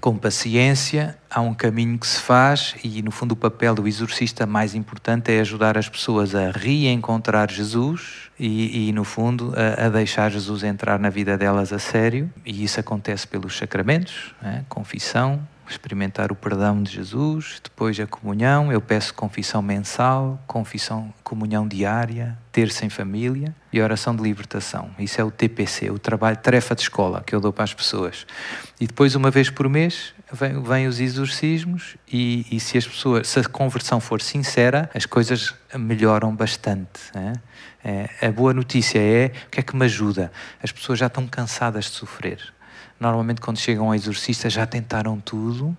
com paciência, há um caminho que se faz, e no fundo, o papel do exorcista mais importante é ajudar as pessoas a reencontrar Jesus e, e no fundo, a, a, deixar Jesus entrar na vida delas a sério, e isso acontece pelos sacramentos, confissão experimentar o perdão de Jesus, depois a comunhão, eu peço confissão mensal, confissão, comunhão diária, terça em família e oração de libertação. Isso é o TPC, o trabalho, tarefa de escola que eu dou para as pessoas. E depois, uma vez por mês, vêm vem os exorcismos e, e se as pessoas, se a conversão for sincera, as coisas melhoram bastante. Né? É, a boa notícia é o que é que me ajuda? As pessoas já estão cansadas de sofrer normalmente quando chegam a exorcista já tentaram tudo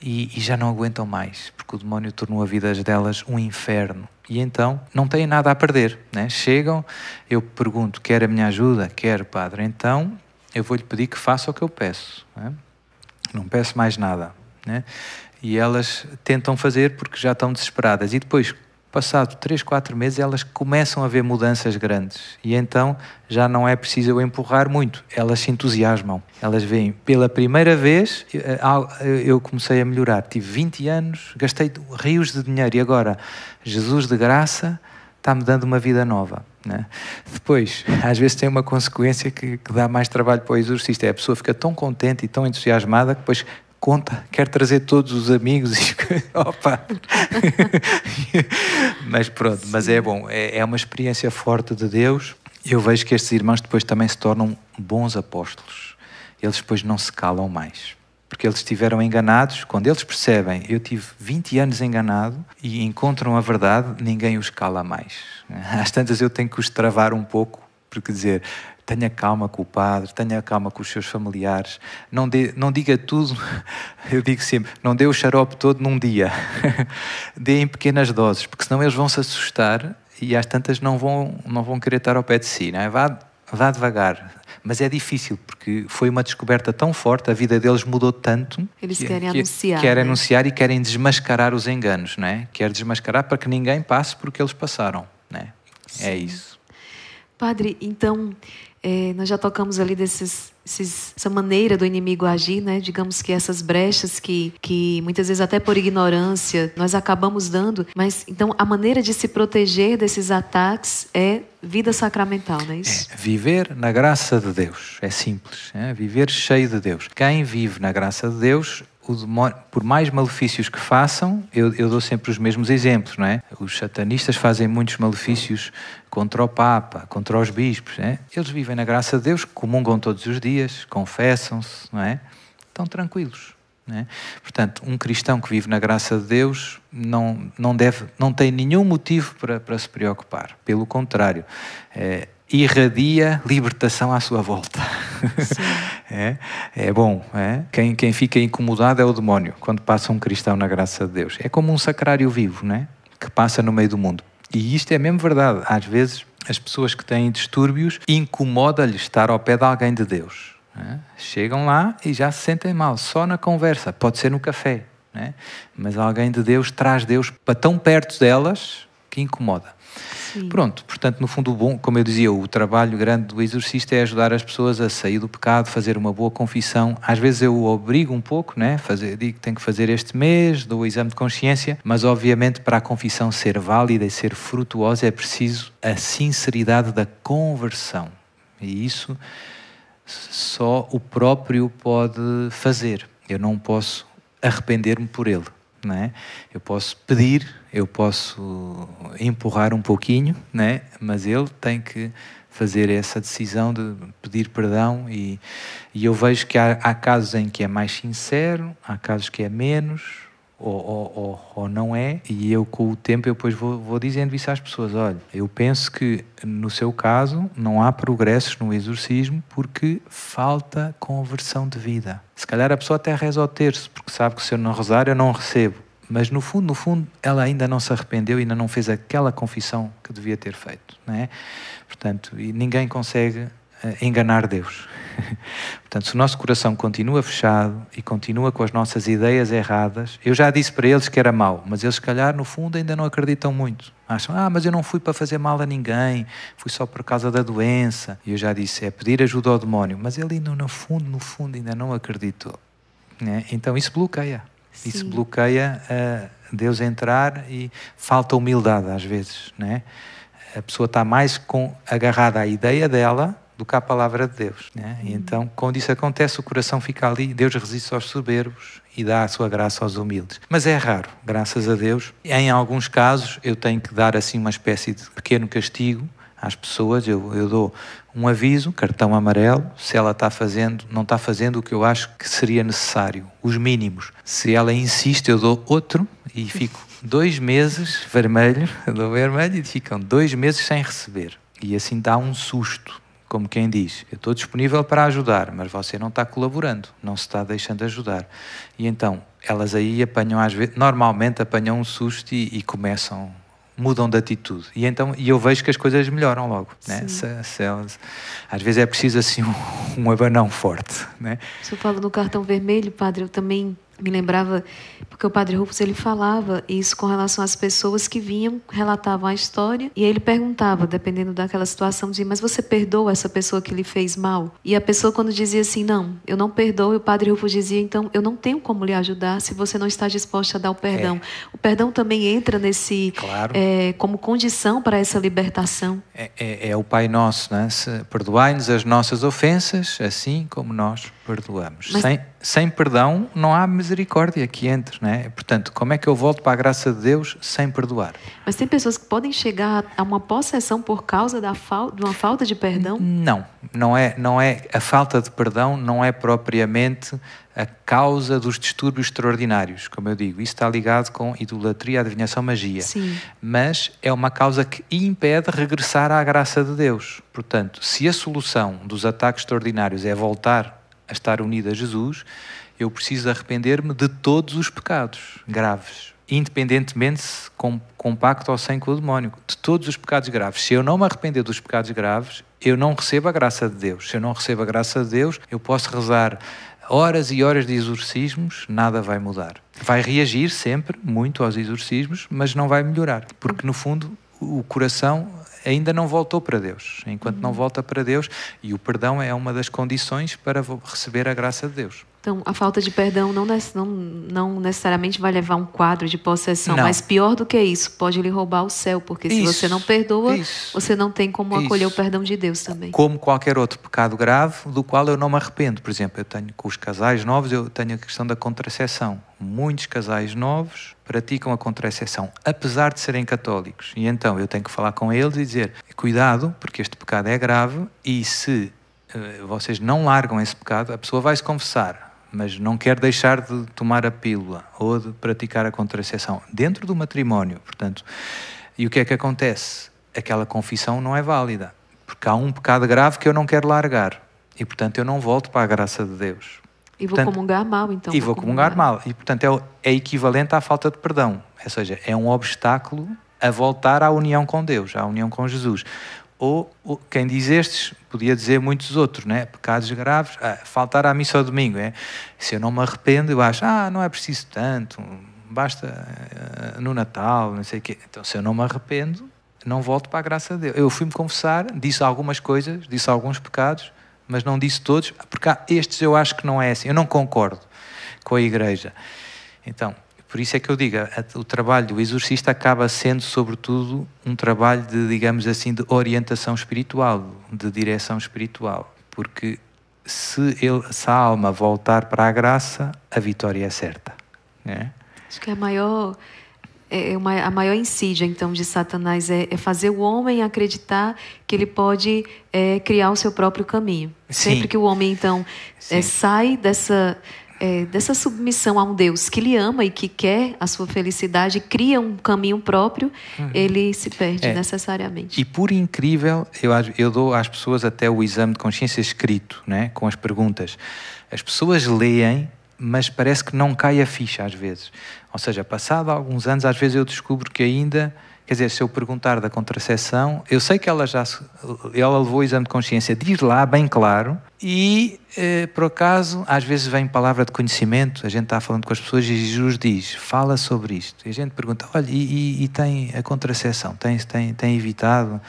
e, e, já não aguentam mais, porque o demónio tornou a vida delas um inferno. E então não têm nada a perder. Né? Chegam, eu pergunto: quer a minha ajuda? quero padre? Então eu vou-lhe pedir que faça o que eu peço. Né? Não peço mais nada. Né? E elas tentam fazer porque já estão desesperadas. E depois, passado 3, 4 meses, elas começam a ver mudanças grandes e então já não é preciso eu empurrar muito, elas se entusiasmam. Elas veem, pela primeira vez eh, eh, eu comecei a melhorar, tive 20 anos, gastei rios de dinheiro e agora Jesus de graça está-me dando uma vida nova. Né? Depois, às vezes tem uma consequência que, que, dá mais trabalho para o exorcista, é a pessoa fica tão contente e tão entusiasmada que depois conta, quero trazer todos os amigos. Opa! mas pronto, Sim. mas é bom, é, é uma experiência forte de Deus. Eu vejo que estes irmãos depois também se tornam bons apóstolos. Eles depois não se calam mais porque eles estiveram enganados. Quando eles percebem, eu tive 20 anos enganado e encontram a verdade, ninguém os cala mais. Às tantas eu tenho que os travar um pouco, porque dizer, tenha calma com o padre, tenha calma com os seus familiares, não, dê, não diga tudo, eu digo sempre, não dê o xarope todo num dia, dê em pequenas doses, porque senão eles vão se assustar e às tantas não vão, não vão querer estar ao pé de si, não é? Vá, vá devagar, mas é difícil porque foi uma descoberta tão forte, a vida deles mudou tanto. Eles que, querem que, anunciar. Querem né? anunciar e querem desmascarar os enganos, é? Quer desmascarar para que ninguém passe porque eles passaram, né? É isso. Padre, então é, nós já tocamos ali desses, esses, essa maneira do inimigo agir, né? Digamos que essas brechas que, que muitas vezes até por ignorância nós acabamos dando, mas então a maneira de se proteger desses ataques é vida sacramental, não é isso? É, viver na graça de Deus é simples, é? viver cheio de Deus. Quem vive na graça de Deus por mais malefícios que façam, eu, eu, dou sempre os mesmos exemplos, não é? Os satanistas fazem muitos malefícios contra o Papa, contra os bispos, é? Eles vivem na graça de Deus, comungam todos os dias, confessam-se, não é? Estão tranquilos. É? Portanto, um cristão que vive na graça de Deus não, não, deve, não tem nenhum motivo para, para se preocupar. Pelo contrário, é, irradia libertação à sua volta. é, é, bom. É? Quem, quem fica incomodado é o demónio, quando passa um cristão na graça de Deus. É como um sacrário vivo, né? que passa no meio do mundo. E isto é mesmo verdade. Às vezes, as pessoas que têm distúrbios incomoda-lhes estar ao pé de alguém de Deus. É? Chegam lá e já se sentem mal, só na conversa, pode ser no café. É? Mas alguém de Deus traz Deus para tão perto delas que incomoda. Sim. Pronto, portanto, no fundo, bom, como eu dizia, o trabalho grande do exorcista é ajudar as pessoas a sair do pecado, fazer uma boa confissão. Às vezes eu o obrigo um pouco, né? Fazer, digo que tenho que fazer este mês, dou o exame de consciência, mas obviamente para a confissão ser válida e ser frutuosa é preciso a sinceridade da conversão. E isso só o próprio pode fazer. Eu não posso arrepender-me por ele né? Eu posso pedir, eu posso empurrar um pouquinho, né? Mas ele tem que fazer essa decisão de pedir perdão e, e eu vejo que há, há casos em que é mais sincero, há casos que é menos, ou, ou, ou, ou, não é, e eu com o tempo eu depois vou, vou dizendo isso às pessoas, olha, eu penso que no seu caso não há progressos no exorcismo porque falta conversão de vida. Se calhar a pessoa até reza o terço, porque sabe que se eu não rezar eu não recebo. Mas no fundo, no fundo, ela ainda não se arrependeu, ainda não fez aquela confissão que devia ter feito, não é? Portanto, e ninguém consegue enganar Deus. Portanto, se o nosso coração continua fechado e continua com as nossas ideias erradas, eu já disse para eles que era mau, mas eles, se calhar, no fundo, ainda não acreditam muito. Acham, ah, mas eu não fui para fazer mal a ninguém, fui só por causa da doença. E eu já disse, é pedir ajuda ao demónio, mas ele, no fundo, no fundo, ainda não acreditou. Né? Então, isso bloqueia. Sim. Isso bloqueia eh, Deus entrar e falta humildade, às vezes. Né? A pessoa está mais com, agarrada à ideia dela do que a palavra de Deus. Né? E uhum. então, quando isso acontece, o coração fica ali, Deus resiste aos soberbos e dá a sua graça aos humildes. Mas é raro, graças a Deus. Em alguns casos, eu tenho que dar assim uma espécie de pequeno castigo às pessoas, eu, eu dou um aviso, cartão amarelo, se ela está fazendo, não está fazendo o que eu acho que seria necessário, os mínimos. Se ela insiste, eu dou outro e fico dois meses vermelho, dou vermelho e ficam dois meses sem receber. E assim dá um susto como quem diz, eu estou disponível para ajudar, mas você não está colaborando, não se está deixando ajudar. E então, elas aí apanham, às vezes, normalmente apanham um susto e, e começam mudam de atitude e então e eu vejo que as coisas melhoram logo né? se, se elas, às vezes é preciso assim um, um abanão forte né? o senhor fala no cartão vermelho padre eu também me lembrava porque o Padre Rufus ele falava isso com relação às pessoas que vinham, relatavam a história e aí ele perguntava, dependendo daquela situação, dizia: "Mas você perdoa essa pessoa que lhe fez mal?" E a pessoa quando dizia assim: "Não, eu não perdoo", e o Padre Rufus dizia: "Então, eu não tenho como lhe ajudar se você não está disposta a dar o perdão". É. O perdão também entra nesse claro. é, como condição para essa libertação. É, é, é o Pai Nosso, né? Perdoai-nos as nossas ofensas, assim como nós perdoamos. Mas, Sem sem perdão não há misericórdia que entre, né? Portanto, como é que eu volto para a graça de Deus sem perdoar? Mas tem pessoas que podem chegar a uma possessão por causa da de uma falta de perdão? Não, não é, não é a falta de perdão não é propriamente a causa dos distúrbios extraordinários, como eu digo. Isso está ligado com idolatria, adivinhação, magia. Sim. Mas é uma causa que impede regressar à graça de Deus. Portanto, se a solução dos ataques extraordinários é voltar a estar unido a Jesus, eu preciso arrepender-me de todos os pecados graves, independentemente se com, com pacto ou sem com o demónio, de todos os pecados graves. Se eu não me arrepender dos pecados graves, eu não recebo a graça de Deus. Se eu não recebo a graça de Deus, eu posso rezar horas e horas de exorcismos, nada vai mudar. Vai reagir sempre muito aos exorcismos, mas não vai melhorar, porque no fundo o coração ainda não voltou para Deus. Enquanto não uhum. volta para Deus, e o perdão é uma das condições para receber a graça de Deus. Então, a falta de perdão não, não, não necessariamente vai levar um quadro de possessão, não. mas pior do que isso, pode lhe roubar o céu, porque isso, se você não perdoa, isso, você não tem como isso. acolher o perdão de Deus também. Como qualquer outro pecado grave, do qual eu não me arrependo. Por exemplo, eu tenho com os casais novos, eu tenho a questão da contracepção. Muitos casais novos praticam a contracepção, apesar de serem católicos. E então eu tenho que falar com eles e dizer: cuidado, porque este pecado é grave e se. Eh, vocês não largam esse pecado, a pessoa vai se confessar, mas não quer deixar de tomar a pílula ou de praticar a contracepção dentro do matrimónio, portanto. E o que é que acontece? Aquela confissão não é válida, porque há um pecado grave que eu não quero largar e, portanto, eu não volto para a graça de Deus. E portanto, vou comungar mal, então. E vou comungar, mal. E, portanto, é, é equivalente à falta de perdão. Ou seja, é um obstáculo a voltar à união com Deus, à união com Jesus ou, quem diz estes, podia dizer muitos outros, né? pecados graves, ah, faltar à missa ao domingo. É? Se eu não me arrependo, eu acho, ah, não é preciso tanto, basta uh, no Natal, não sei o quê. Então, se eu não me arrependo, não volto para a graça de Deus. Eu fui-me confessar, disse algumas coisas, disse alguns pecados, mas não disse todos, porque estes eu acho que não é assim, eu não concordo com a igreja. Então, por isso é que eu digo, o trabalho do exorcista acaba sendo, sobretudo, um trabalho de, digamos assim, de orientação espiritual, de direção espiritual. Porque se, ele, se a alma voltar para a graça, a vitória é certa. Né? Acho que é a maior, é, é uma, a maior insídia, então, de Satanás é, é, fazer o homem acreditar que ele pode é, criar o seu próprio caminho. Sim. Sempre que o homem, então, sai dessa é, dessa submissão a um Deus que lhe ama e que quer a sua felicidade, cria um caminho próprio, uhum. ele se perde é. necessariamente. E por incrível, eu, eu dou às pessoas até o exame de consciência escrito, né, com as perguntas. As pessoas leem, mas parece que não cai a ficha às vezes. Ou seja, passado alguns anos, às vezes eu descubro que ainda Quer dizer, se eu perguntar da contracepção, eu sei que ela já ela levou o exame de consciência, diz lá bem claro, e eh, por acaso, às vezes vem palavra de conhecimento, a gente está falando com as pessoas e Jesus diz, fala sobre isto. E a gente pergunta, olha, e, e, e tem a contracepção, tem, tem, tem evitado?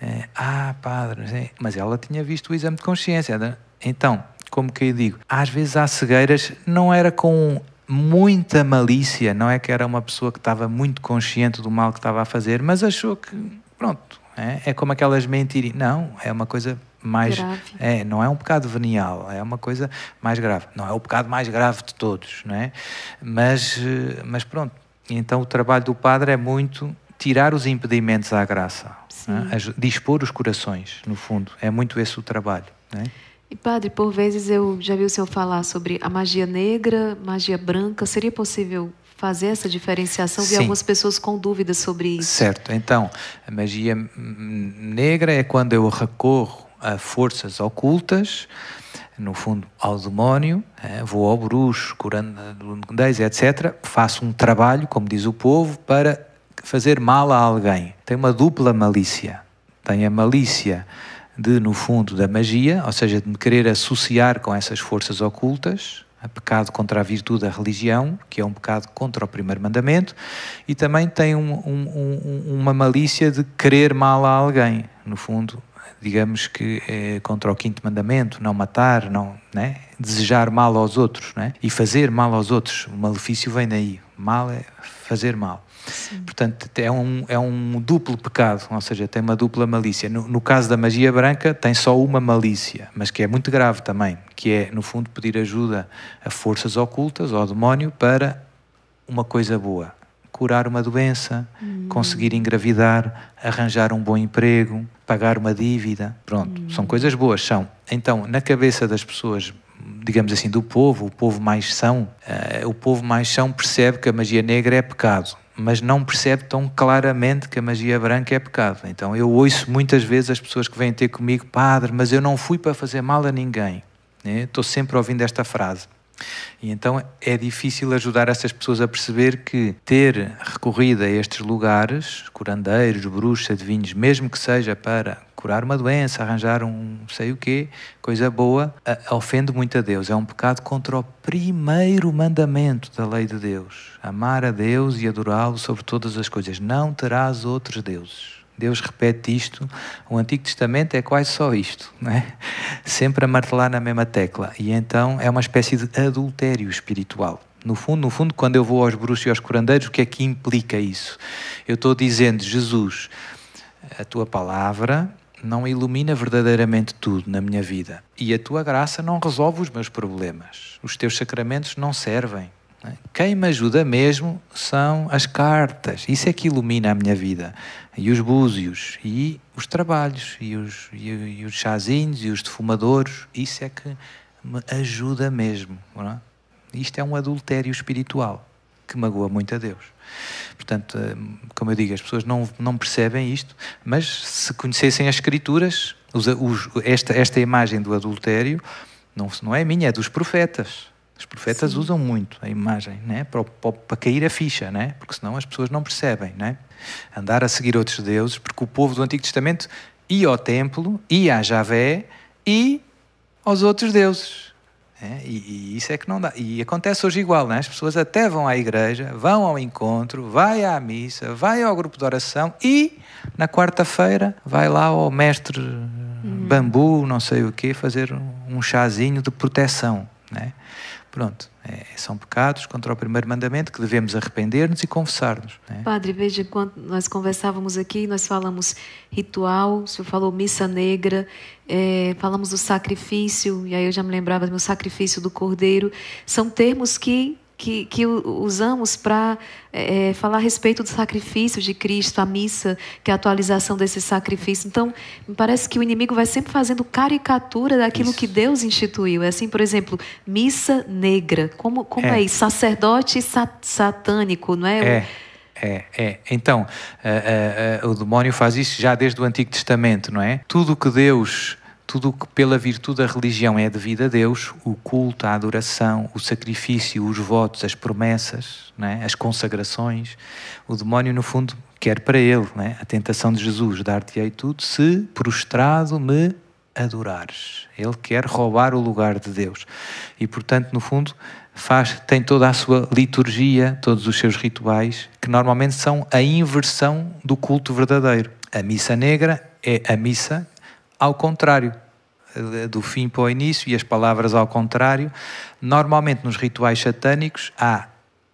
Eh, ah, padre, mas ela tinha visto o exame de consciência. Né? Então, como que eu digo, às vezes há cegueiras, não era com muita malícia, não é que era uma pessoa que estava muito consciente do mal que estava a fazer, mas achou que, pronto, é, é como aquelas mentirinhas. Não, é uma coisa mais. Grave. É, não é um pecado venial, é uma coisa mais grave. Não é o pecado mais grave de todos, não é? Mas, mas pronto, então o trabalho do padre é muito tirar os impedimentos à graça, é? dispor os corações, no fundo. É muito esse o trabalho, não é? E padre, por vezes eu já vi o senhor falar sobre a magia negra, magia branca. Seria possível fazer essa diferenciação? Vi Sim. algumas pessoas com dúvidas sobre isso. Certo. Então, a magia negra é quando eu recorro a forças ocultas, no fundo ao demónio, eh, vou ao bruxo, curando lundez, etc. Faço um trabalho, como diz o povo, para fazer mal a alguém. Tem uma dupla malícia. Tem a malícia de, no fundo, da magia, ou seja, de me querer associar com essas forças ocultas, a pecado contra a virtude da religião, que é um pecado contra o primeiro mandamento, e também tem um, um, um, uma malícia de querer mal a alguém, no fundo, digamos que é contra o quinto mandamento, não matar, não, né? desejar mal aos outros, né? e fazer mal aos outros, o malefício vem daí, mal é fazer mal. Portanto, é um, é um duplo pecado, ou seja, tem uma dupla malícia. No, no, caso da magia branca, tem só uma malícia, mas que é muito grave também, que é, no fundo, pedir ajuda a forças ocultas ou ao demónio para uma coisa boa. Curar uma doença, hum. conseguir engravidar, arranjar um bom emprego, pagar uma dívida. Pronto, hum. são coisas boas, são. Então, na cabeça das pessoas digamos assim, do povo, o povo mais são, uh, o povo mais são percebe que a magia negra é pecado mas não percebe tão claramente que a magia branca é pecado. Então eu ouço muitas vezes as pessoas que vêm ter comigo, Padre, mas eu não fui para fazer mal a ninguém. Né? Estou sempre ouvindo esta frase. E então é difícil ajudar essas pessoas a perceber que ter recorrido a estes lugares, curandeiros, bruxas, adivinhos, mesmo que seja para curar uma doença, arranjar um sei o quê, coisa boa, ofende muito a Deus. É um pecado contra o primeiro mandamento da lei de Deus: amar a Deus e adorá-lo sobre todas as coisas. Não terás outros deuses. Deus repete isto. O Antigo Testamento é quase só isto, né? sempre a martelar na mesma tecla. E então é uma espécie de adultério espiritual. No fundo, no fundo, quando eu vou aos bruxos e aos curandeiros, o que é que implica isso? Eu estou dizendo, Jesus, a tua palavra não ilumina verdadeiramente tudo na minha vida. E a tua graça não resolve os meus problemas. Os teus sacramentos não servem. Né? Quem me ajuda mesmo são as cartas. Isso é que ilumina a minha vida. E os búzios, e os trabalhos, e os, e, e os chazinhos, e os defumadores. Isso é que me ajuda mesmo. É? Isto é um adultério espiritual que magoa muito a Deus. Portanto, eh, como eu digo, as pessoas não, não percebem isto, mas se conhecessem as Escrituras, os, os, esta, esta imagem do adultério não, não é minha, é dos profetas. Os profetas Sim. usam muito a imagem né? para, para, para, cair a ficha, né? porque senão as pessoas não percebem. Né? Andar a seguir outros deuses, porque o povo do Antigo Testamento ia ao templo, ia a Javé e aos outros deuses. É, e, e, isso é que não dá. E acontece hoje igual, né? as pessoas até vão à igreja, vão ao encontro, vai à missa, vai ao grupo de oração e na quarta-feira vai lá ao mestre uhum. bambu, não sei o quê, fazer um chazinho de proteção. Né? Pronto, é, são pecados contra o primeiro mandamento que devemos arrepender-nos e confessar-nos. É? Padre, veja, quando nós conversávamos aqui, nós falamos ritual, o senhor falou missa negra, é, falamos do sacrifício, e aí eu já me lembrava do meu sacrifício do cordeiro. São termos que que, que usamos para é, é, falar a respeito do sacrifício de Cristo, a missa, que é a atualização desse sacrifício. Então, me parece que o inimigo vai sempre fazendo caricatura daquilo isso. que Deus instituiu. É assim, por exemplo, missa negra. Como, como é. é isso? Sacerdote sat satânico, não é? É. É, é. Então, é, é, o demônio faz isso já desde o Antigo Testamento, não é? Tudo que Deus tudo o que pela virtude da religião é devido a Deus, o culto, a adoração, o sacrifício, os votos, as promessas, é? as consagrações, o demónio, no fundo, quer para ele é? a tentação de Jesus: dar-te-ei tudo se prostrado me adorares. Ele quer roubar o lugar de Deus. E, portanto, no fundo, faz, tem toda a sua liturgia, todos os seus rituais, que normalmente são a inversão do culto verdadeiro. A missa negra é a missa ao contrário, eh, do fim para o início e as palavras ao contrário. Normalmente nos rituais satânicos há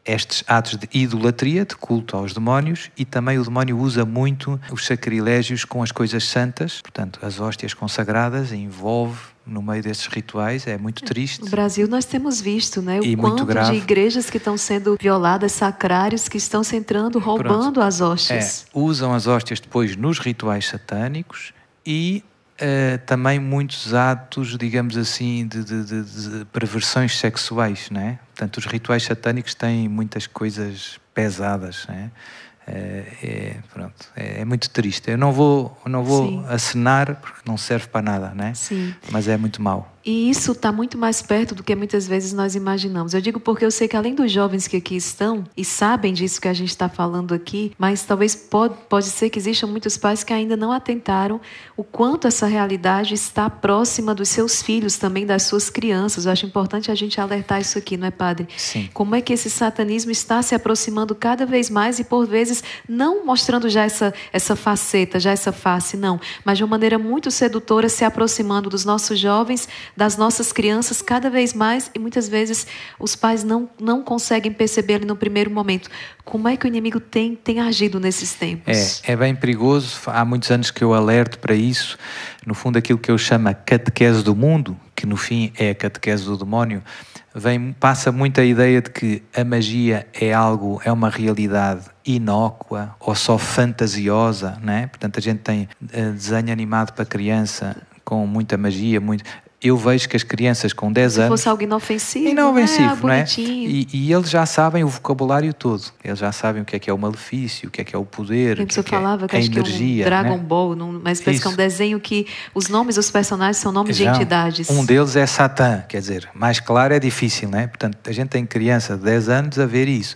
estes atos de idolatria, de culto aos demónios, e também o demónio usa muito os sacrilégios com as coisas santas, portanto, as hóstias consagradas envolve no meio desses rituais, é muito triste. No Brasil nós temos visto, né, o e quanto de igrejas que estão sendo violadas, sacrários que estão se entrando, roubando Pronto. as hóstias. É, usam as hóstias depois nos rituais satânicos e uh, também muitos atos, digamos assim, de, de, de, de, perversões sexuais, né Portanto, os rituais satânicos têm muitas coisas pesadas, né é? Eh, é, pronto, é, é, muito triste. Eu não vou, não vou acenar porque não serve para nada, né? Sim. Mas é muito mau. E isso está muito mais perto do que muitas vezes nós imaginamos. Eu digo porque eu sei que além dos jovens que aqui estão e sabem disso que a gente está falando aqui, mas talvez pode, pode ser que existam muitos pais que ainda não atentaram o quanto essa realidade está próxima dos seus filhos, também das suas crianças. Eu acho importante a gente alertar isso aqui, não é, padre? Sim. Como é que esse satanismo está se aproximando cada vez mais e por vezes não mostrando já essa, essa faceta, já essa face, não, mas de uma maneira muito sedutora se aproximando dos nossos jovens das nossas crianças cada vez mais e muitas vezes os pais não, não conseguem perceber no primeiro momento. Como é que o inimigo tem, tem agido nesses tempos? É, é bem perigoso. Há muitos anos que eu alerto para isso. No fundo, aquilo que eu chamo a catequese do mundo, que no fim é a catequese do demónio, vem, passa muito a ideia de que a magia é algo, é uma realidade inócua ou só fantasiosa, né? Portanto, a gente tem eh, desenho animado para criança com muita magia, muito eu vejo que as crianças com 10 Se fosse algo inofensivo. Inofensivo, é, não é? E, e, eles já sabem o vocabulário todo. Eles já sabem o que é que é o malefício, o que é que é o poder. A pessoa que falava que, é, que é a energia. Que é um né? Dragon né? Ball, num, mas parece Isso. que é um desenho que os nomes dos personagens são nomes já, de entidades. Um deles é Satã, quer dizer, mais claro é difícil, né? Portanto, a gente tem criança de 10 anos a ver isso.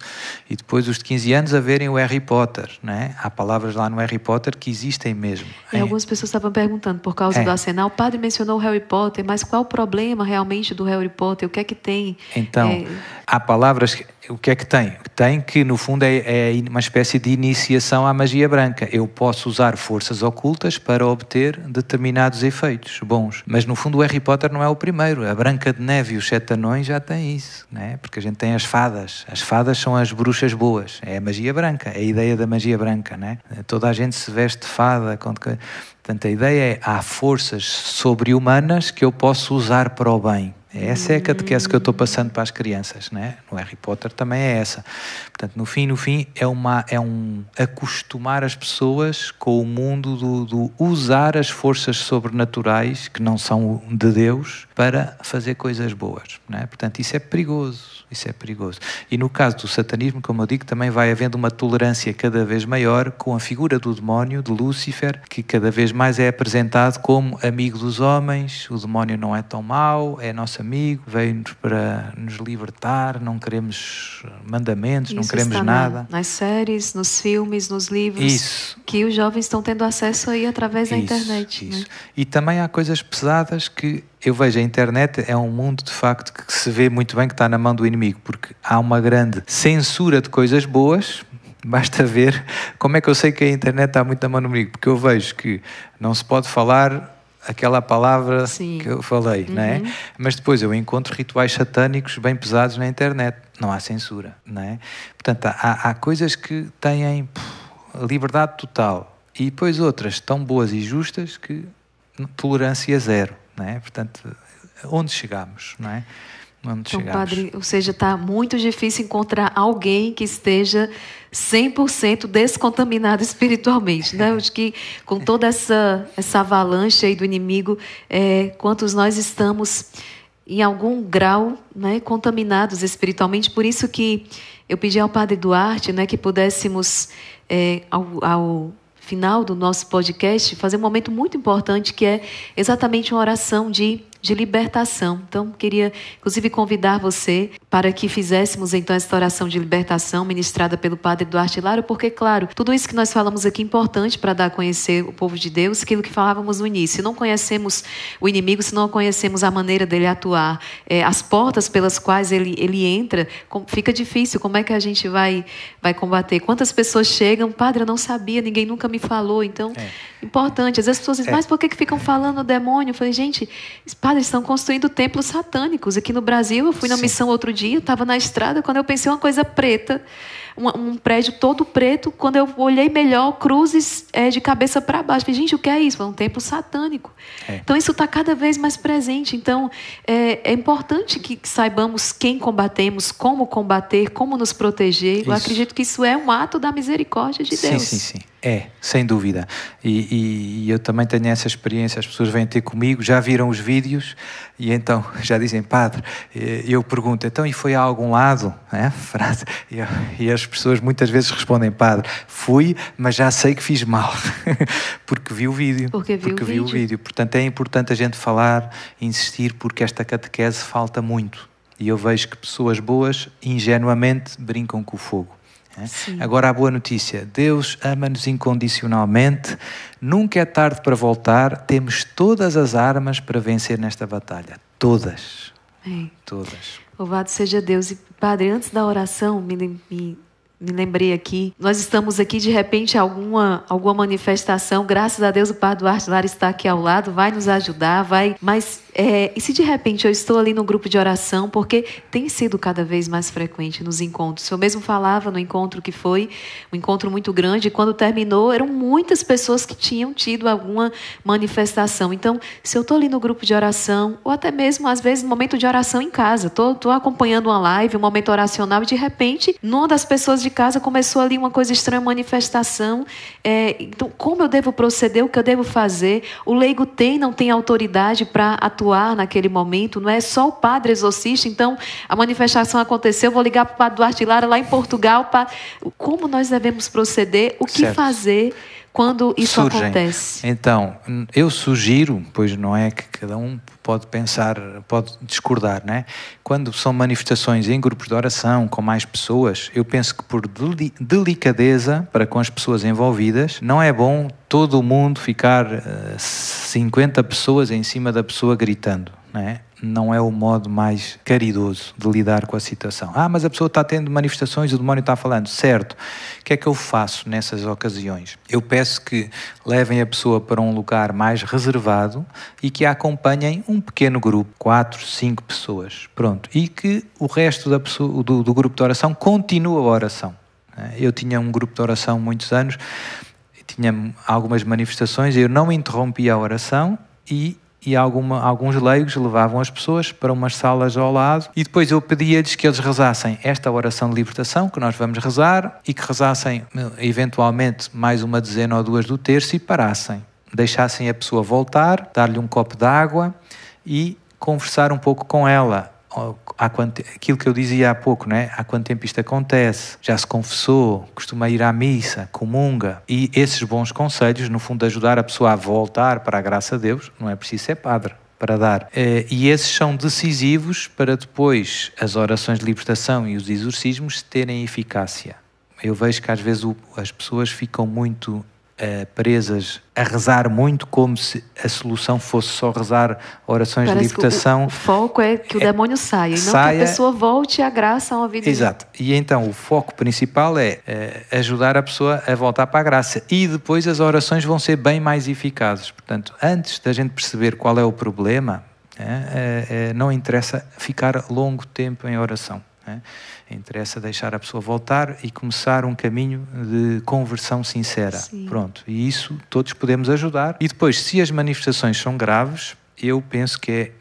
E depois os de 15 anos a verem o Harry Potter, né? Há palavras lá no Harry Potter que existem mesmo. E é. algumas pessoas estavam perguntando, por causa é. do arsenal, o padre mencionou o Harry Potter, mas mas qual o problema realmente do Harry Potter? O que é que tem? Então, é... há palavras o que é que tem? Tem que, no fundo, é, é, uma espécie de iniciação à magia branca. Eu posso usar forças ocultas para obter determinados efeitos bons. Mas, no fundo, o Harry Potter não é o primeiro. A Branca de Neve e os Sete Anões já têm isso, né? porque a gente tem as fadas. As fadas são as bruxas boas. É a magia branca, é a ideia da magia branca. Né? Toda a gente se veste de fada. Portanto, a ideia é há forças sobre-humanas que eu posso usar para o bem. É essa é a catequese é é que eu estou passando para as crianças, né? No Harry Potter também é essa. Portanto, no fim, no fim, é, uma, é um acostumar as pessoas com o mundo do, do usar as forças sobrenaturais que não são de Deus para fazer coisas boas, né? Portanto, isso é perigoso. Isso é perigoso. E no caso do satanismo, como eu digo, também vai havendo uma tolerância cada vez maior com a figura do demónio, de Lúcifer, que cada vez mais é apresentado como amigo dos homens, o demónio não é tão mau, é nosso amigo, veio-nos para nos libertar, não queremos mandamentos, Isso não queremos nada. Nas séries, nos filmes, nos livros Isso. que os jovens estão tendo acesso aí através da Isso, internet. Né? Isso. Né? E também há coisas pesadas que eu vejo a internet é um mundo de facto que se vê muito bem que está na mão do inimigo, porque há uma grande censura de coisas boas. Basta ver como é que eu sei que a internet está muito na mão do inimigo, porque eu vejo que não se pode falar aquela palavra Sim. que eu falei, é? uhum. né? Mas depois eu encontro rituais satânicos bem pesados na internet, não há censura, né? Portanto, há, há coisas que têm puf, liberdade total e depois outras tão boas e justas que tolerância zero não é? Portanto, onde chegamos, não é? Onde então, chegamos. padre, ou seja, está muito difícil encontrar alguém que esteja 100% descontaminado espiritualmente, né? Acho que com toda essa, essa avalanche aí do inimigo, é, quantos nós estamos em algum grau, né, contaminados espiritualmente, por isso que eu pedi ao padre Duarte, né, que pudéssemos é, ao, ao final do nosso podcast fazer um momento muito importante que é exatamente uma oração de de libertação. Então, queria, inclusive, convidar você para que fizéssemos, então, esta oração de libertação ministrada pelo Padre Duarte Laro, porque, claro, tudo isso que nós falamos aqui é importante para dar a conhecer o povo de Deus, aquilo que falávamos no início. Se não conhecemos o inimigo, se não conhecemos a maneira dele atuar, é, as portas pelas quais ele, ele entra, fica difícil. Como é que a gente vai, vai combater? Quantas pessoas chegam, Padre, eu não sabia, ninguém nunca me falou. Então, é. importante. Às vezes as pessoas dizem, é. mas por que, que ficam é. falando o demônio? Eu falei, gente, Padre, Cara, estão construindo templos satânicos. Aqui no Brasil, eu fui na missão outro dia, estava na estrada, quando eu pensei uma coisa preta, um, um, prédio todo preto. Quando eu olhei melhor, cruzes é, de cabeça para baixo. Falei, gente, o que é isso? Foi é um templo satânico. É. Então, isso está cada vez mais presente. Então, é, é importante que, saibamos quem combatemos, como combater, como nos proteger. Isso. Eu acredito que isso é um ato da misericórdia de Deus. Sim, sim, sim. É, sem dúvida. E, e, e, eu também tenho essa experiência. As pessoas vêm ter comigo, já viram os vídeos e então já dizem, Padre, eh, eu pergunto, então e foi a algum lado? É, frase. E, e as as pessoas muitas vezes respondem, padre, fui, mas já sei que fiz mal, porque vi o vídeo. Porque, vi, porque o, vi vídeo. o vídeo. Portanto, é importante a gente falar, insistir, porque esta catequese falta muito. E eu vejo que pessoas boas, ingenuamente, brincam com o fogo. Né? Sim. Agora a boa notícia: Deus ama-nos incondicionalmente, nunca é tarde para voltar, temos todas as armas para vencer nesta batalha. Todas. É. Todas. Louvado seja Deus. E, Padre, antes da oração, me, me me lembrei aqui. Nós estamos aqui, de repente, alguma, alguma manifestação. Graças a Deus, o Padre Duarte Lara está aqui ao lado, vai nos ajudar, vai. Mas é, e se de repente eu estou ali no grupo de oração, porque tem sido cada vez mais frequente nos encontros. Eu mesmo falava no encontro que foi, um encontro muito grande, e quando terminou, eram muitas pessoas que tinham tido alguma manifestação. Então, se eu estou ali no grupo de oração, ou até mesmo, às vezes, no momento de oração em casa, estou acompanhando uma live, um momento oracional, e de repente, numa das pessoas de casa começou ali uma coisa estranha, manifestação. É, então, como eu devo proceder? O que eu devo fazer? O leigo tem, não tem autoridade para atuar naquele momento, não é só o padre exorcista. Então, a manifestação aconteceu, vou ligar para o padre Duarte Lara lá em Portugal. Pra... Como nós devemos proceder? O que certo. fazer? quando isso surgem. acontece? Então, eu sugiro, pois não é que cada um pode pensar, pode discordar, né? Quando são manifestações em grupos de oração, com mais pessoas, eu penso que por delicadeza para com as pessoas envolvidas, não é bom todo mundo ficar 50 eh, pessoas em cima da pessoa gritando. É? não é o modo mais caridoso de lidar com a situação. Ah, mas a pessoa está tendo manifestações, o demónio está falando. Certo. O que é que eu faço nessas ocasiões? Eu peço que levem a pessoa para um lugar mais reservado e que a acompanhem um pequeno grupo, quatro, cinco pessoas. Pronto. E que o resto da pessoa, do, do grupo de oração continue a oração. Eu tinha um grupo de oração muitos anos, tinha algumas manifestações, eu não interrompia a oração e e alguma, alguns leigos levavam as pessoas para umas salas ao lado e depois eu pedia-lhes que eles rezassem esta oração de libertação que nós vamos rezar e que rezassem eventualmente mais uma dezena ou duas do terço e parassem. Deixassem a pessoa voltar, dar-lhe um copo de água e conversar um pouco com ela, há quanto, aquilo que eu dizia há pouco, né? há quanto tempo isto acontece, já se confessou, costuma ir à missa, comunga, e esses bons conselhos, no fundo, ajudar a pessoa a voltar para a graça de Deus, não é preciso ser padre para dar. Eh, e esses são decisivos para depois as orações de libertação e os exorcismos terem eficácia. Eu vejo que às vezes as pessoas ficam muito Uh, presas a rezar muito como se a solução fosse só rezar orações Parece de libertação. O, o, foco é que o é, demônio saia, e saia, não que a pessoa volte à graça ao vida. Exato. E então o foco principal é, eh, ajudar a pessoa a voltar para a graça e depois as orações vão ser bem mais eficazes. Portanto, antes da gente perceber qual é o problema, é, não interessa ficar longo tempo em oração. Né? Interessa deixar a pessoa voltar e começar um caminho de conversão sincera. Sim. Pronto, e isso todos podemos ajudar. E depois, se as manifestações são graves, eu penso que é,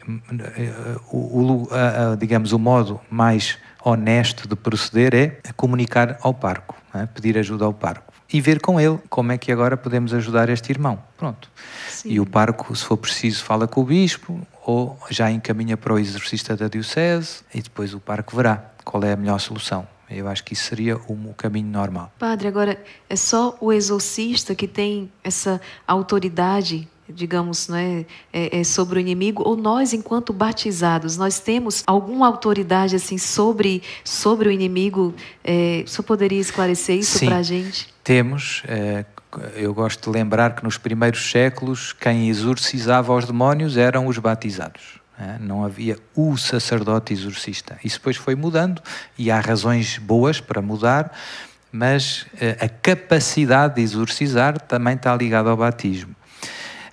eh, o, o a, a, digamos, o modo mais honesto de proceder é comunicar ao parco, é? pedir ajuda ao parco e ver com ele como é que agora podemos ajudar este irmão. Pronto. Sim. E o parco, se for preciso, fala com o bispo, ou já encaminha para o exorcista da diocese e depois o parque verá qual é a melhor solução. Eu acho que isso seria o caminho normal. Padre, agora é só o exorcista que tem essa autoridade digamos, não é, é, é, sobre o inimigo, ou nós, enquanto batizados, nós temos alguma autoridade assim sobre, sobre o inimigo? É, o senhor poderia esclarecer isso para a gente? Temos. É, eu gosto de lembrar que nos primeiros séculos quem exorcizava os demónios eram os batizados. Né? Não havia o sacerdote exorcista. Isso depois foi mudando e há razões boas para mudar, mas eh, a capacidade de exorcizar também está ligada ao batismo.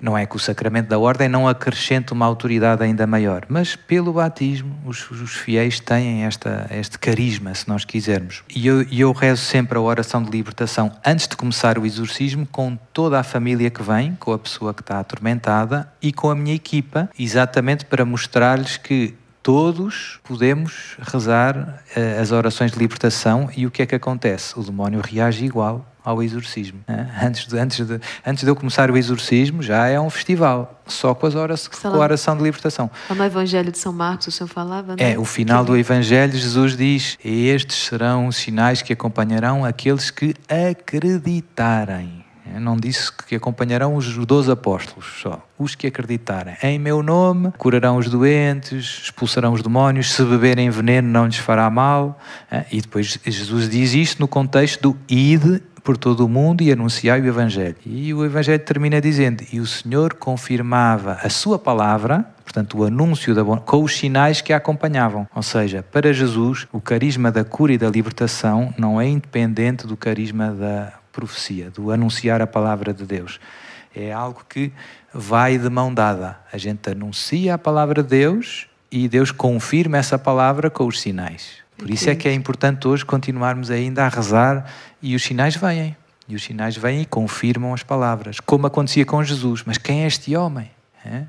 Não é que o sacramento da ordem é não acrescente uma autoridade ainda maior, mas pelo batismo os, os fiéis têm esta, este carisma, se nós quisermos. E eu, eu rezo sempre a oração de libertação antes de começar o exorcismo com toda a família que vem, com a pessoa que está atormentada e com a minha equipa, exatamente para mostrar-lhes que todos podemos rezar uh, as orações de libertação e o que é que acontece? O demónio reage igual ao exorcismo. Né? Antes, de, antes, de, antes de eu começar o exorcismo, já é um festival, só com, as horas, com a oração de libertação. no Evangelho de São Marcos, o senhor falava, né? É, o final do Evangelho, Jesus diz: estes serão os sinais que acompanharão aqueles que acreditarem. Não disse que acompanharão os 12 apóstolos só, os que acreditarem. Em meu nome curarão os doentes, expulsarão os demónios, se beberem veneno não lhes fará mal. Eh, e depois Jesus diz isto no contexto do ide por todo o mundo e anunciai o Evangelho. E o Evangelho termina dizendo: E o Senhor confirmava a sua palavra, portanto, o anúncio da bondade, com os sinais que a acompanhavam. Ou seja, para Jesus, o carisma da cura e da libertação não é independente do carisma da profecia, do anunciar a palavra de Deus. É algo que vai de mão dada. A gente anuncia a palavra de Deus e Deus confirma essa palavra com os sinais. Por isso é que é importante hoje continuarmos ainda a rezar e os sinais vêm. E os sinais vêm e confirmam as palavras, como acontecia com Jesus. Mas quem é este homem? É?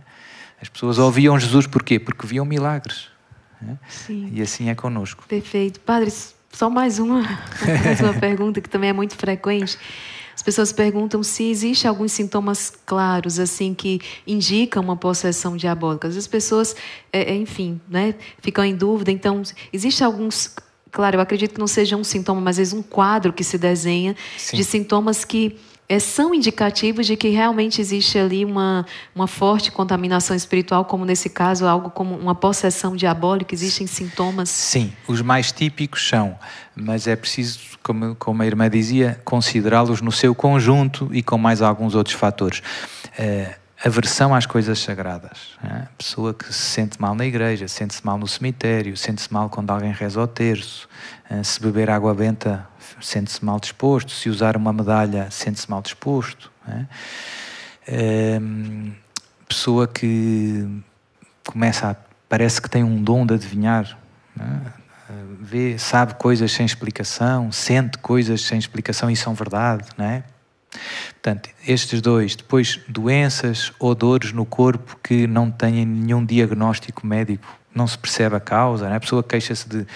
As pessoas ouviam Jesus porquê? Porque viam milagres. É? Sim. E assim é conosco. Perfeito. Padre, só mais uma, mais uma pergunta que também é muito frequente. As pessoas perguntam se existe alguns sintomas claros assim que indicam uma possessão diabólica. As pessoas, é, é, enfim, né, ficam em dúvida. Então, existe alguns Claro, eu acredito que não seja um sintoma, mas às vezes um quadro que se desenha Sim. de sintomas que é, são indicativos de que realmente existe ali uma, uma forte contaminação espiritual, como nesse caso, algo como uma possessão diabólica? Existem sintomas? Sim, os mais típicos são, mas é preciso, como, como a irmã dizia, considerá-los no seu conjunto e com mais alguns outros fatores. É, aversão às coisas sagradas. Né? Pessoa que se sente mal na igreja, sente-se mal no cemitério, sente-se mal quando alguém reza o terço, né? se beber água benta sente-se mal disposto, se usar uma medalha, sente-se mal disposto. É? Ehm, pessoa que começa a, parece que tem um dom de adivinhar, é? Eh, vê, sabe coisas sem explicação, sente coisas sem explicação e são verdade, não é? Portanto, estes dois, depois doenças ou dores no corpo que não têm nenhum diagnóstico médico, não se percebe a causa, é? a pessoa queixa-se de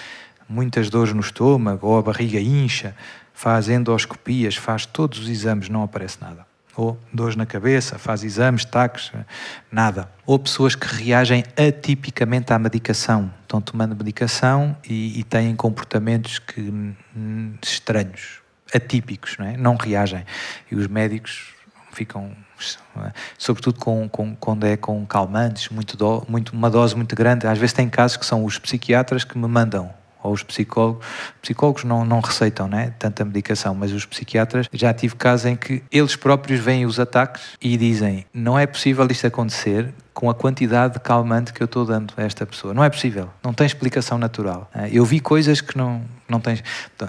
muitas dores no estômago ou a barriga incha, faz endoscopias, faz todos os exames, não aparece nada. Ou dores na cabeça, faz exames, taques, nada. Ou pessoas que reagem atipicamente à medicação, estão tomando medicação e, e têm comportamentos que, hum, estranhos, atípicos, não, é? não reagem. E os médicos ficam sobretudo com, com, quando é com calmantes, muito, do, muito uma dose muito grande. Às vezes tem casos que são os psiquiatras que me mandam ou os psicólogos, psicólogos não, não receitam né, tanta medicação, mas os psiquiatras, já tive casos em que eles próprios veem os ataques e dizem não é possível isto acontecer com a quantidade de calmante que eu estou dando a esta pessoa. Não é possível, não tem explicação natural. Ah, eu vi coisas que não, não tens.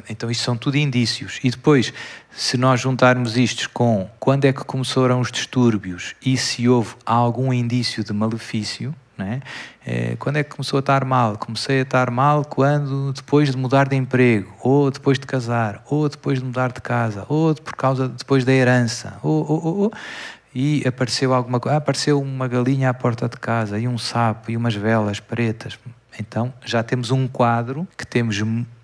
Então, isto são tudo indícios. E depois, se nós juntarmos isto com quando é que começaram os distúrbios e se houve algum indício de malefício, né? É, quando é que começou a estar mal? Comecei a estar mal quando, depois de mudar de emprego, ou depois de casar, ou depois de mudar de casa, ou por causa depois da herança, ou, ou, ou, ou e apareceu alguma coisa, ah, apareceu uma galinha à porta de casa, e um sapo, e umas velas pretas. Então já temos um quadro que temos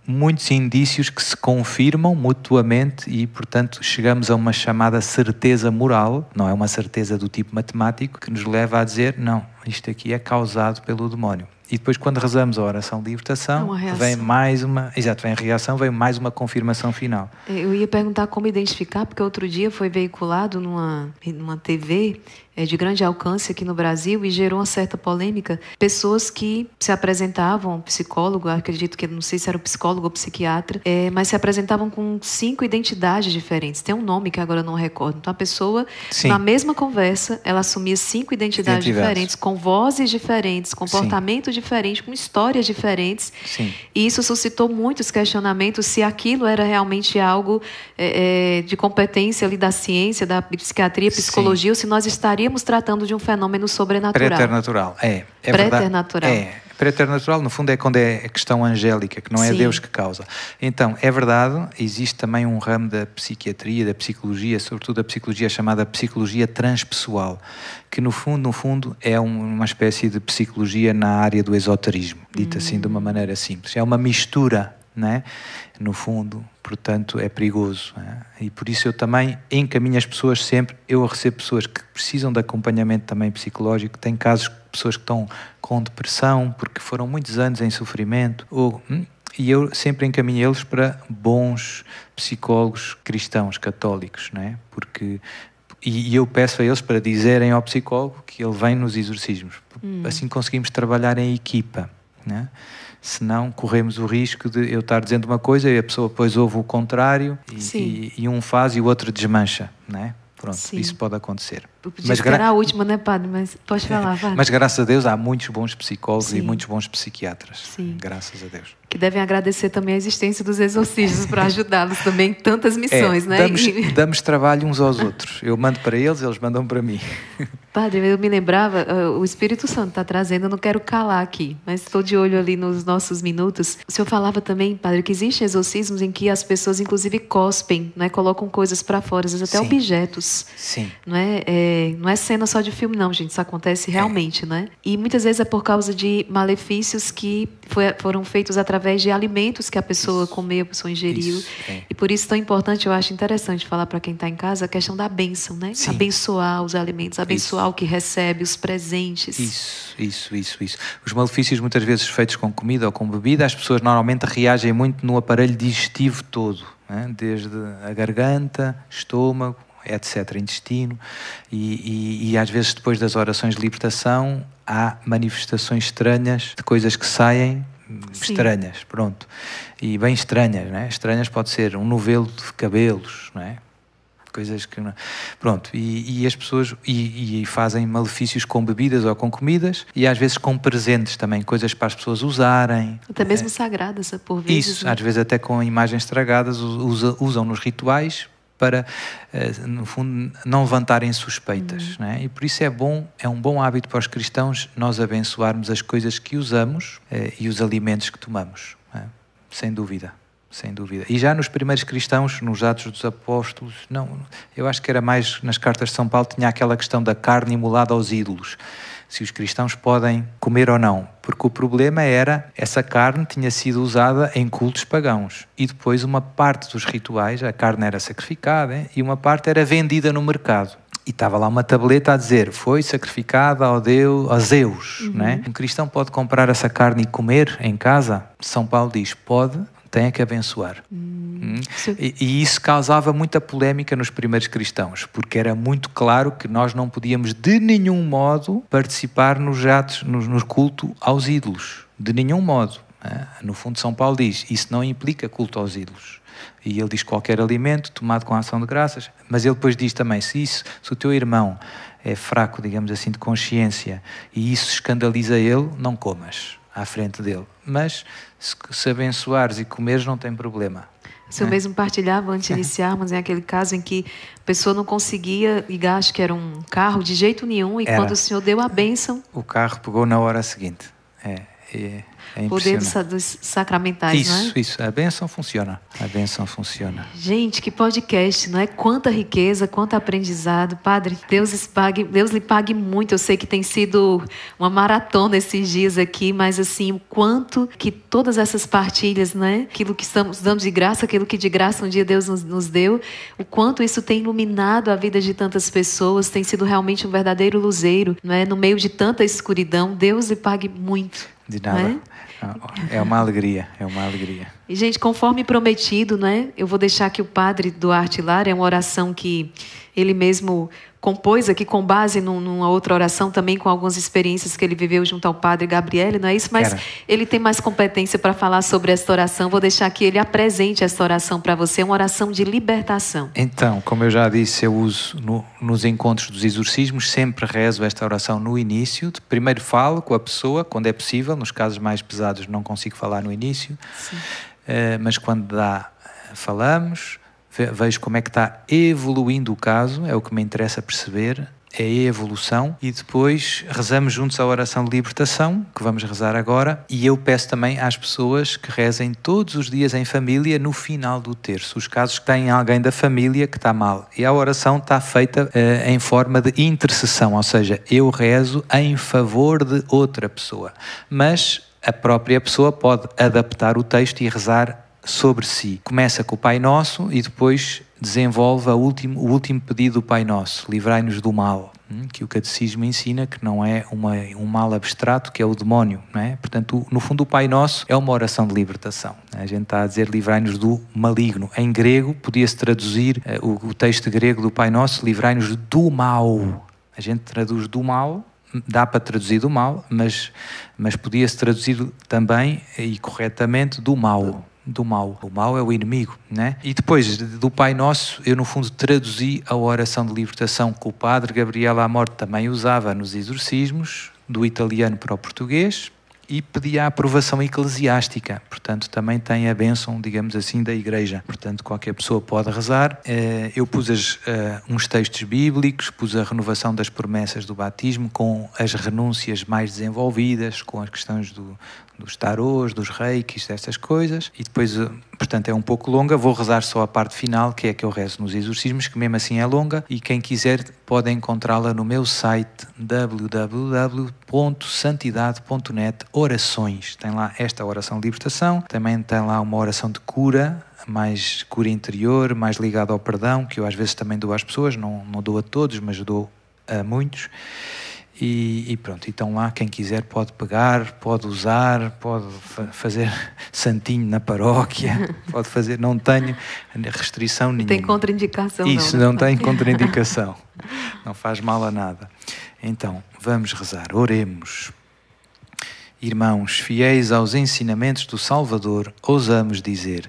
muitos indícios que se confirmam mutuamente e, portanto, chegamos a uma chamada certeza moral, não é uma certeza do tipo matemático, que nos leva a dizer: não, isto aqui é causado pelo demónio. E depois, quando rezamos a oração de libertação, é vem mais uma. Exato, vem reação, vem mais uma confirmação final. É, eu ia perguntar como identificar, porque outro dia foi veiculado numa, numa TV é, de grande alcance aqui no Brasil e gerou uma certa polêmica. Pessoas que se apresentavam, psicólogo, acredito que não sei se era psicólogo ou psiquiatra, é, mas se apresentavam com cinco identidades diferentes. Tem um nome que agora não recordo. Então, a pessoa, Sim. na mesma conversa, ela assumia cinco identidades, diferentes, com vozes diferentes, comportamentos diferente, com histórias diferentes. Sim. E isso suscitou muitos questionamentos se aquilo era realmente algo é, é de competência ali da ciência, da psiquiatria, psicologia, Sim. ou se nós estaríamos tratando de um fenômeno sobrenatural. Preternatural, é é preternatural. É, preternatural, no fundo, é quando é a questão angélica, que não é Sim. Deus que causa. Então, é verdade, existe também um ramo da psiquiatria, da psicologia, sobretudo da psicologia chamada psicologia transpessoal, que no fundo, no fundo, é uma espécie de psicologia na área do esoterismo, dita hum. assim de uma hum. maneira simples. É uma mistura, né? no fundo, portanto é perigoso. É? E por isso eu também encaminho as pessoas sempre, eu recebo pessoas que precisam de acompanhamento também psicológico, tem casos de pessoas que estão com depressão, porque foram muitos anos em sofrimento, ou, hum, e eu sempre encaminho eles para bons psicólogos cristãos, católicos, não é? porque e, eu peço a eles para dizerem ao psicólogo que ele vem nos exorcismos, hum. assim conseguimos trabalhar em equipa. Né? senão corremos o risco de eu estar dizendo uma coisa e a pessoa depois ouve o contrário e, e, e um faz e o outro desmancha, é? Pronto, Sim. isso pode acontecer. Mas gra... a última, não é, Padre? Mas podes falar, Mas graças a Deus há muitos bons psicólogos Sim. e muitos bons psiquiatras. Sim. Graças a Deus que devem agradecer também a existência dos exorcismos para ajudá-los também em tantas é, missões, é, né? Damos, e... damos trabalho uns aos outros. Eu mando para eles, eles mandam para mim. Padre, eu me lembrava, eh, o Espírito Santo está trazendo, eu não quero calar aqui, mas estou de olho ali nos nossos minutos. O senhor falava também, Padre, que existem exorcismos em que as pessoas, inclusive, cospem, né? colocam coisas para fora, às vezes até Sim. objetos. Sim. Não é, é, não é cena só de filme, não, gente. Isso acontece realmente, é. né? E muitas vezes é por causa de malefícios que foi, foram feitos através de alimentos que a pessoa isso, comeu, a pessoa ingeriu. Isso, E por isso tão importante, eu acho interessante falar para quem está em casa a questão da bênção, né? Sim. Abençoar os alimentos, abençoar isso. o que recebe, os presentes. Isso, isso, isso, isso. Os malefícios muitas vezes feitos com comida ou com bebida, as pessoas normalmente reagem muito no aparelho digestivo todo, né? desde a garganta, estômago, etc., intestino, e, e, e, às vezes depois das orações de libertação há manifestações estranhas de coisas que saem Sim. estranhas, pronto. E bem estranhas, não é? Estranhas pode ser um novelo de cabelos, não é? Coisas que. Não... Pronto, e, e, as pessoas. E, e, fazem malefícios com bebidas ou com comidas e às vezes com presentes também, coisas para as pessoas usarem. Até mesmo é? sagradas, por vezes. Isso, né? às vezes até com imagens estragadas, usa, usam nos rituais para, eh, no fundo, não levantarem suspeitas. Uhum. Né? E por isso é bom, é um bom hábito para os cristãos nós abençoarmos as coisas que usamos eh, e os alimentos que tomamos, né? sem dúvida. Sem dúvida. E já nos primeiros cristãos, nos Atos dos Apóstolos, não, eu acho que era mais nas cartas de São Paulo, tinha aquela questão da carne imolada aos ídolos. Se os cristãos podem comer ou não porque o problema era essa carne tinha sido usada em cultos pagãos e depois uma parte dos rituais, a carne era sacrificada e uma parte era vendida no mercado. E estava lá uma tableta a dizer: foi sacrificada ao Deus, a Zeus. Uhum. Né? Um cristão pode comprar essa carne e comer em casa? São Paulo diz: pode, tem que abençoar. Hum, hum? e, e, isso causava muita polémica nos primeiros cristãos, porque era muito claro que nós não podíamos de nenhum modo participar nos atos, nos, no culto aos ídolos. De nenhum modo. Né? No fundo, São Paulo diz: isso não implica culto aos ídolos. E ele diz qualquer alimento tomado com ação de graças, mas ele depois diz também: se isso, se o teu irmão é fraco, digamos assim, de consciência e isso escandaliza ele, não comas à frente dele mas se, se abençoares e comeres não tem problema. Se eu né? mesmo partilhava antes de iniciarmos, em né, aquele caso em que a pessoa não conseguia ligar, acho que era um carro, de jeito nenhum, e era. quando o Senhor deu a bênção. O carro pegou na hora seguinte. É, e é poder dos, dos, sacramentais, isso, não é? Isso, a benção funciona. A benção funciona. Gente, que podcast, não é? Quanta riqueza, quanto aprendizado. Padre, Deus, pague, Deus lhe pague muito. Eu sei que tem sido uma maratona esses dias aqui, mas assim, o quanto que todas essas partilhas, né? Aquilo que estamos dando de graça, aquilo que de graça um dia Deus nos, nos deu, o quanto isso tem iluminado a vida de tantas pessoas, tem sido realmente um verdadeiro luzeiro, não é? No meio de tanta escuridão, Deus lhe pague muito. De nada. Não é? É uma alegria, é uma alegria. E, gente, conforme prometido, né? Eu vou deixar que o padre Duarte Lara, é uma oração que ele mesmo compôs aqui com base num, numa outra oração também, com algumas experiências que ele viveu junto ao padre Gabriele, não é isso? Mas Era. ele tem mais competência para falar sobre esta oração. Vou deixar que ele apresente esta oração para você. É uma oração de libertação. Então, como eu já disse, eu uso no, nos encontros dos exorcismos, sempre rezo esta oração no início. Primeiro falo com a pessoa, quando é possível. Nos casos mais pesados não consigo falar no início. Sim. Eh, mas quando dá, falamos, vejo como é que está evoluindo o caso, é o que me interessa perceber, é a evolução, e depois rezamos juntos a oração de libertação, que vamos rezar agora, e eu peço também às pessoas que rezem todos os dias em família no final do terço, os casos que têm alguém da família que está mal. E a oração está feita uh, em forma de intercessão, ou seja, eu rezo em favor de outra pessoa. Mas a própria pessoa pode adaptar o texto e rezar sobre si. Começa com o Pai Nosso e depois desenvolve último, o último pedido do Pai Nosso: livrai-nos do mal. Hum, que o catecismo ensina que não é uma, um mal abstrato, que é o demónio, não é? Portanto, no fundo, o Pai Nosso é uma oração de libertação. A gente está a dizer livrai-nos do maligno. Em grego, podia-se traduzir eh, o, o texto grego do Pai Nosso: livrai-nos do mal. A gente traduz do mal dá para traduzir do mal, mas, mas podia-se traduzir também e corretamente do mal. Do mal. O mal é o inimigo, né? E depois do Pai Nosso, eu no fundo traduzi a oração de libertação que o Padre Gabriel à morte também usava nos exorcismos, do italiano para o português, e pedia a aprovação eclesiástica, portanto também tem a bênção, digamos assim, da Igreja. Portanto, qualquer pessoa pode rezar. Eh, eu pus as, eh, uns textos bíblicos, pus a renovação das promessas do batismo, com as renúncias mais desenvolvidas, com as questões do, dos tarôs, dos reikis, dessas coisas. E depois, eh, portanto, é um pouco longa. Vou rezar só a parte final, que é que eu rezo nos exorcismos, que mesmo assim é longa. E quem quiser pode encontrá-la no meu site www.santidade.net orações. Tem lá esta oração de libertação, também tem lá uma oração de cura mais cura interior, mais ligada ao perdão, que eu às vezes também dou às pessoas, não, não dou a todos, mas dou a muitos. E, e, pronto, então lá quem quiser pode pegar, pode usar, pode fa fazer santinho na paróquia, pode fazer, não tenho restrição nenhuma. Tem contraindicação. Isso, não, né? não tem contraindicação, não faz mal a nada. Então, vamos rezar, oremos. Irmãos, fiéis aos ensinamentos do Salvador, ousamos dizer: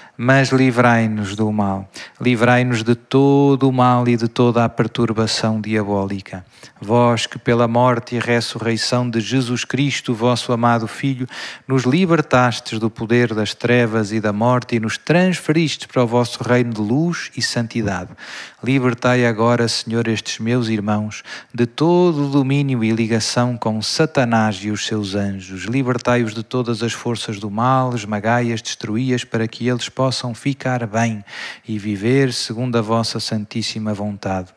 mas livrai-nos do mal. Livrai-nos de todo o mal e de toda a perturbação diabólica. Vós que pela morte e ressurreição de Jesus Cristo, vosso amado Filho, nos libertastes do poder das trevas e da morte e nos transferistes para o vosso reino de luz e santidade. Libertai agora, Senhor, estes meus irmãos de todo o domínio e ligação com Satanás e os seus anjos. Libertai-os de todas as forças do mal, esmagai-as, destruí-as, para que eles possam ficar bem e viver segundo a vossa santíssima vontade.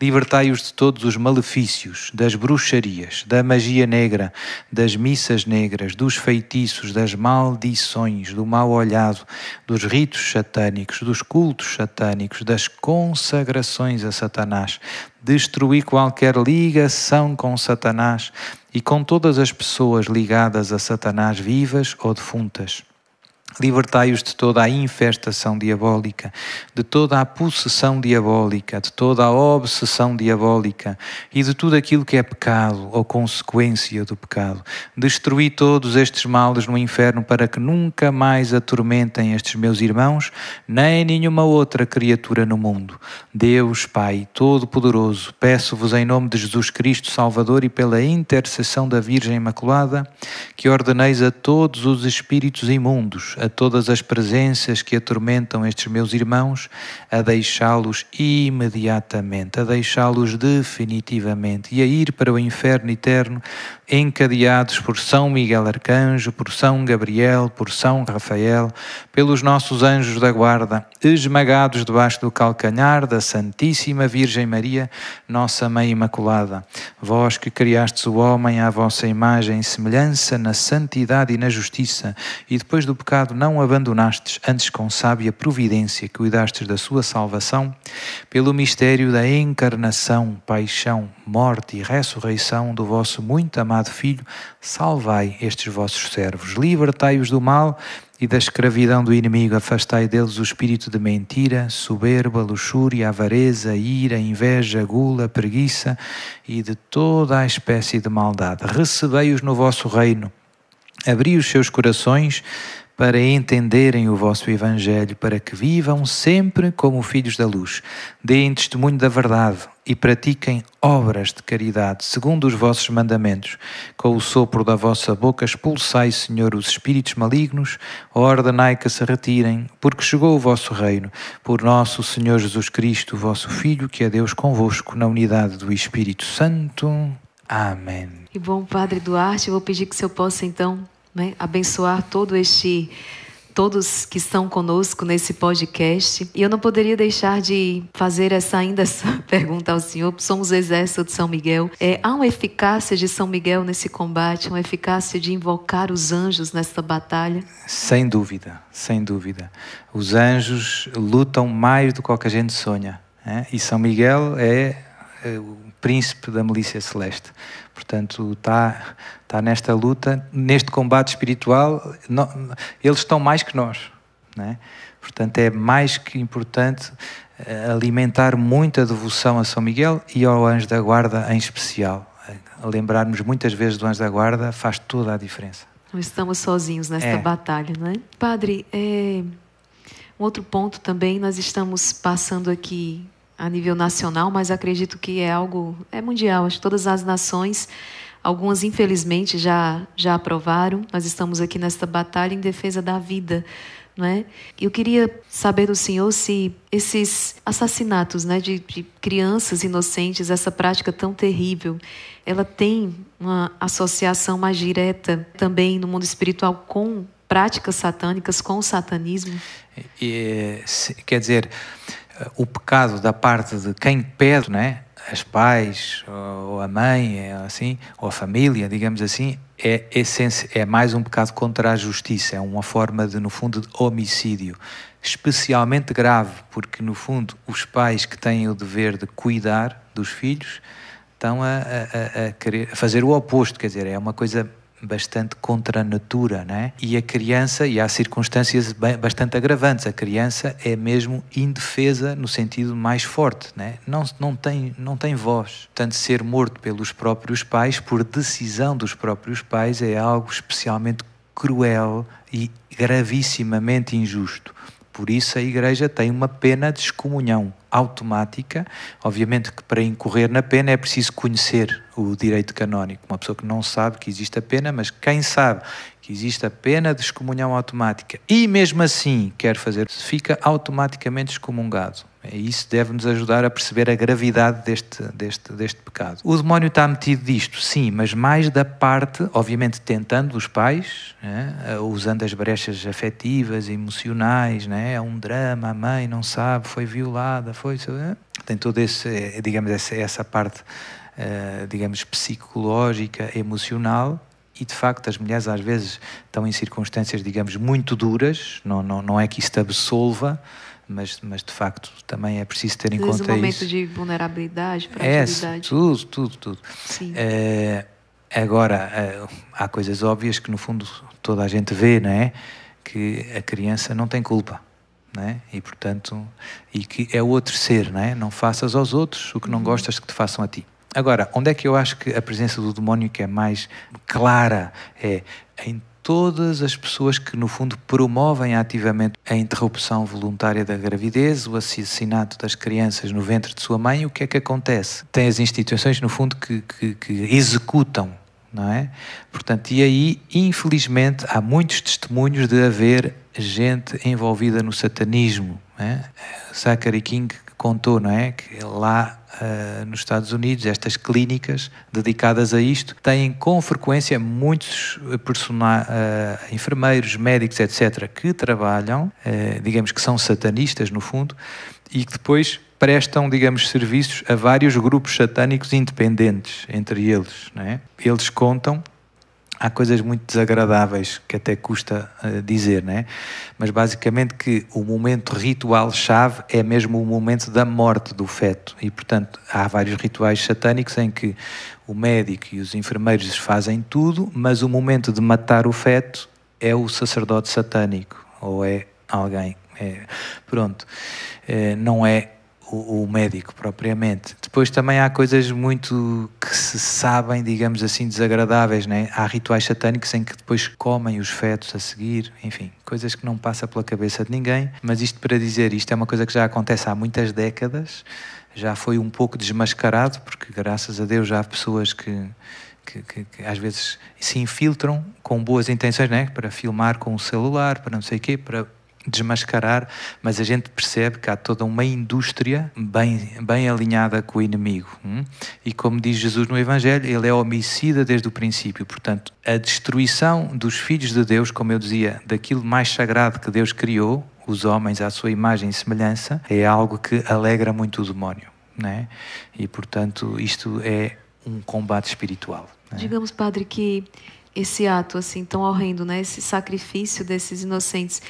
Libertai-os de todos os malefícios, das bruxarias, da magia negra, das missas negras, dos feitiços, das maldições, do mal olhado, dos ritos satânicos, dos cultos satânicos, das consagrações a Satanás. Destruí qualquer ligação com Satanás e com todas as pessoas ligadas a Satanás, vivas ou defuntas Libertai-os de toda a infestação diabólica, de toda a possessão diabólica, de toda a obsessão diabólica e de tudo aquilo que é pecado ou consequência do pecado. Destruí todos estes males no inferno para que nunca mais atormentem estes meus irmãos, nem nenhuma outra criatura no mundo. Deus, Pai Todo-Poderoso, peço-vos em nome de Jesus Cristo Salvador e pela intercessão da Virgem Imaculada, que ordeneis a todos os espíritos imundos, a todas as presenças que atormentam estes meus irmãos, a deixá-los imediatamente, a deixá-los definitivamente e a ir para o inferno eterno encadeados por São Miguel Arcanjo, por São Gabriel, por São Rafael, pelos nossos anjos da guarda, esmagados debaixo do calcanhar da Santíssima Virgem Maria, nossa Mãe Imaculada. Vós que criastes o homem à vossa imagem e semelhança na santidade e na justiça, e depois do pecado não abandonastes, antes com sábia providência cuidastes da sua salvação, pelo mistério da encarnação, paixão, morte e ressurreição do vosso muito amado Filho, salvai estes vossos servos, libertai-os do mal e da escravidão do inimigo, afastai deles o espírito de mentira, soberba, luxúria, avareza, ira, inveja, gula, preguiça e de toda a espécie de maldade. Recebei-os no vosso reino, abri os seus corações para entenderem o vosso Evangelho, para que vivam sempre como filhos da luz, deem testemunho da verdade e pratiquem obras de caridade, segundo os vossos mandamentos. Com o sopro da vossa boca expulsai, Senhor, os espíritos malignos, ordenai que se retirem, porque chegou o vosso reino. Por nosso Senhor Jesus Cristo, vosso Filho, que é Deus convosco, na unidade do Espírito Santo. Amém. E bom, Padre Duarte, eu vou pedir que o senhor possa então né? abençoar todo este todos que estão conosco nesse podcast. E eu não poderia deixar de fazer essa ainda essa pergunta ao senhor. Somos o exército de São Miguel. É, há uma eficácia de São Miguel nesse combate, uma eficácia de invocar os anjos nesta batalha? Sem dúvida, sem dúvida. Os anjos lutam mais do que qualquer gente sonha. Né? E São Miguel é, é príncipe da milícia celeste. Portanto, está, está nesta luta, neste combate espiritual, não, eles estão mais que nós. Né? Portanto, é mais que importante eh, alimentar muita devoção a São Miguel e ao anjo da guarda em especial. Lembrarmos muitas vezes do anjo da guarda faz toda a diferença. Não estamos sozinhos nesta é. batalha, não é? Padre, é... um outro ponto também, nós estamos passando aqui a nível nacional, mas acredito que é algo é mundial. Acho que todas as nações, algumas infelizmente já já aprovaram. Nós estamos aqui nesta batalha em defesa da vida, não é? Eu queria saber do senhor se esses assassinatos, né, de, de crianças inocentes, essa prática tão terrível, ela tem uma associação mais direta também no mundo espiritual com práticas satânicas, com o satanismo? E, quer dizer, eh, o pecado da parte de quem pede, né? as pais, ou a mãe, é assim, ou a família, digamos assim, é, essência, é mais um pecado contra a justiça, é uma forma de, no fundo, de homicídio, especialmente grave, porque, no fundo, os pais que têm o dever de cuidar dos filhos estão a, a, a, querer, a fazer o oposto, quer dizer, é uma coisa bastante contra a natura, né? E a criança, e há circunstâncias bastante agravantes, a criança é mesmo indefesa no sentido mais forte, né? Não, não, tem, não tem voz. Portanto, ser morto pelos próprios pais, por decisão dos próprios pais, é algo especialmente cruel e gravissimamente injusto. Por isso a Igreja tem uma pena de excomunhão automática. Obviamente que para incorrer na pena é preciso conhecer o direito canónico. Uma pessoa que não sabe que existe a pena, mas quem sabe existe a pena de excomunhão automática e mesmo assim quer fazer, fica automaticamente excomungado. Isso deve nos ajudar a perceber a gravidade deste, deste, deste pecado. O demónio está metido disto, sim, mas mais da parte, obviamente, tentando os pais, né? usando as brechas afetivas, emocionais, né? é um drama, a mãe não sabe, foi violada, foi. Tem toda eh, digamos, essa, essa parte, eh, digamos, psicológica, emocional e de facto as mulheres às vezes estão em circunstâncias, digamos, muito duras, não, não, não é que isto absolva, mas, mas de facto também é preciso ter em Desde conta isso. um momento isso. de vulnerabilidade, é, fragilidade. É, tudo, tudo, tudo. Sim. É, agora, eh, há coisas óbvias que no fundo toda a gente vê, não é? Que a criança não tem culpa. É? E portanto, e que é o outro ser, não é? Não faças aos outros o que não uhum. gostas que te façam a ti. Agora, onde é que eu acho que a presença do demónio que é mais clara é em todas as pessoas que, no fundo, promovem ativamente a interrupção voluntária da gravidez, o assassinato das crianças no ventre de sua mãe, o que é que acontece? Tem as instituições, no fundo, que, que, que executam, não é? Portanto, e aí, infelizmente, há muitos testemunhos de haver gente envolvida no satanismo. É? Zachary King contou, não é? Que lá uh, nos Estados Unidos, estas clínicas dedicadas a isto têm com frequência muitos uh, enfermeiros, médicos, etc., que trabalham, uh, digamos que são satanistas no fundo, e que depois prestam, digamos, serviços a vários grupos satânicos independentes entre eles. Né? Eles contam há coisas muito desagradáveis que até custa eh, dizer, né? Mas basicamente que o momento ritual-chave é mesmo o momento da morte do feto e, portanto, há vários rituais satânicos em que o médico e os enfermeiros fazem tudo, mas o momento de matar o feto é o sacerdote satânico ou é alguém. É, pronto, é, não é o, médico propriamente. Depois também há coisas muito que se sabem, digamos assim, desagradáveis, né? Há rituais satânicos em que depois comem os fetos a seguir, enfim, coisas que não passa pela cabeça de ninguém. Mas isto para dizer, isto é uma coisa que já acontece há muitas décadas, já foi um pouco desmascarado, porque graças a Deus já há pessoas que que, que, que, às vezes se infiltram com boas intenções, né? para filmar com o celular, para não sei o quê, para desmascarar, mas a gente percebe que há toda uma indústria bem, bem alinhada com o inimigo. Hum? E como diz Jesus no Evangelho, ele é homicida desde o princípio. Portanto, a destruição dos filhos de Deus, como eu dizia, daquilo mais sagrado que Deus criou, os homens à sua imagem e semelhança, é algo que alegra muito o demónio. Né? E, portanto, isto é um combate espiritual. Né? Digamos, padre, que esse ato assim tão horrendo, né? esse sacrifício desses inocentes,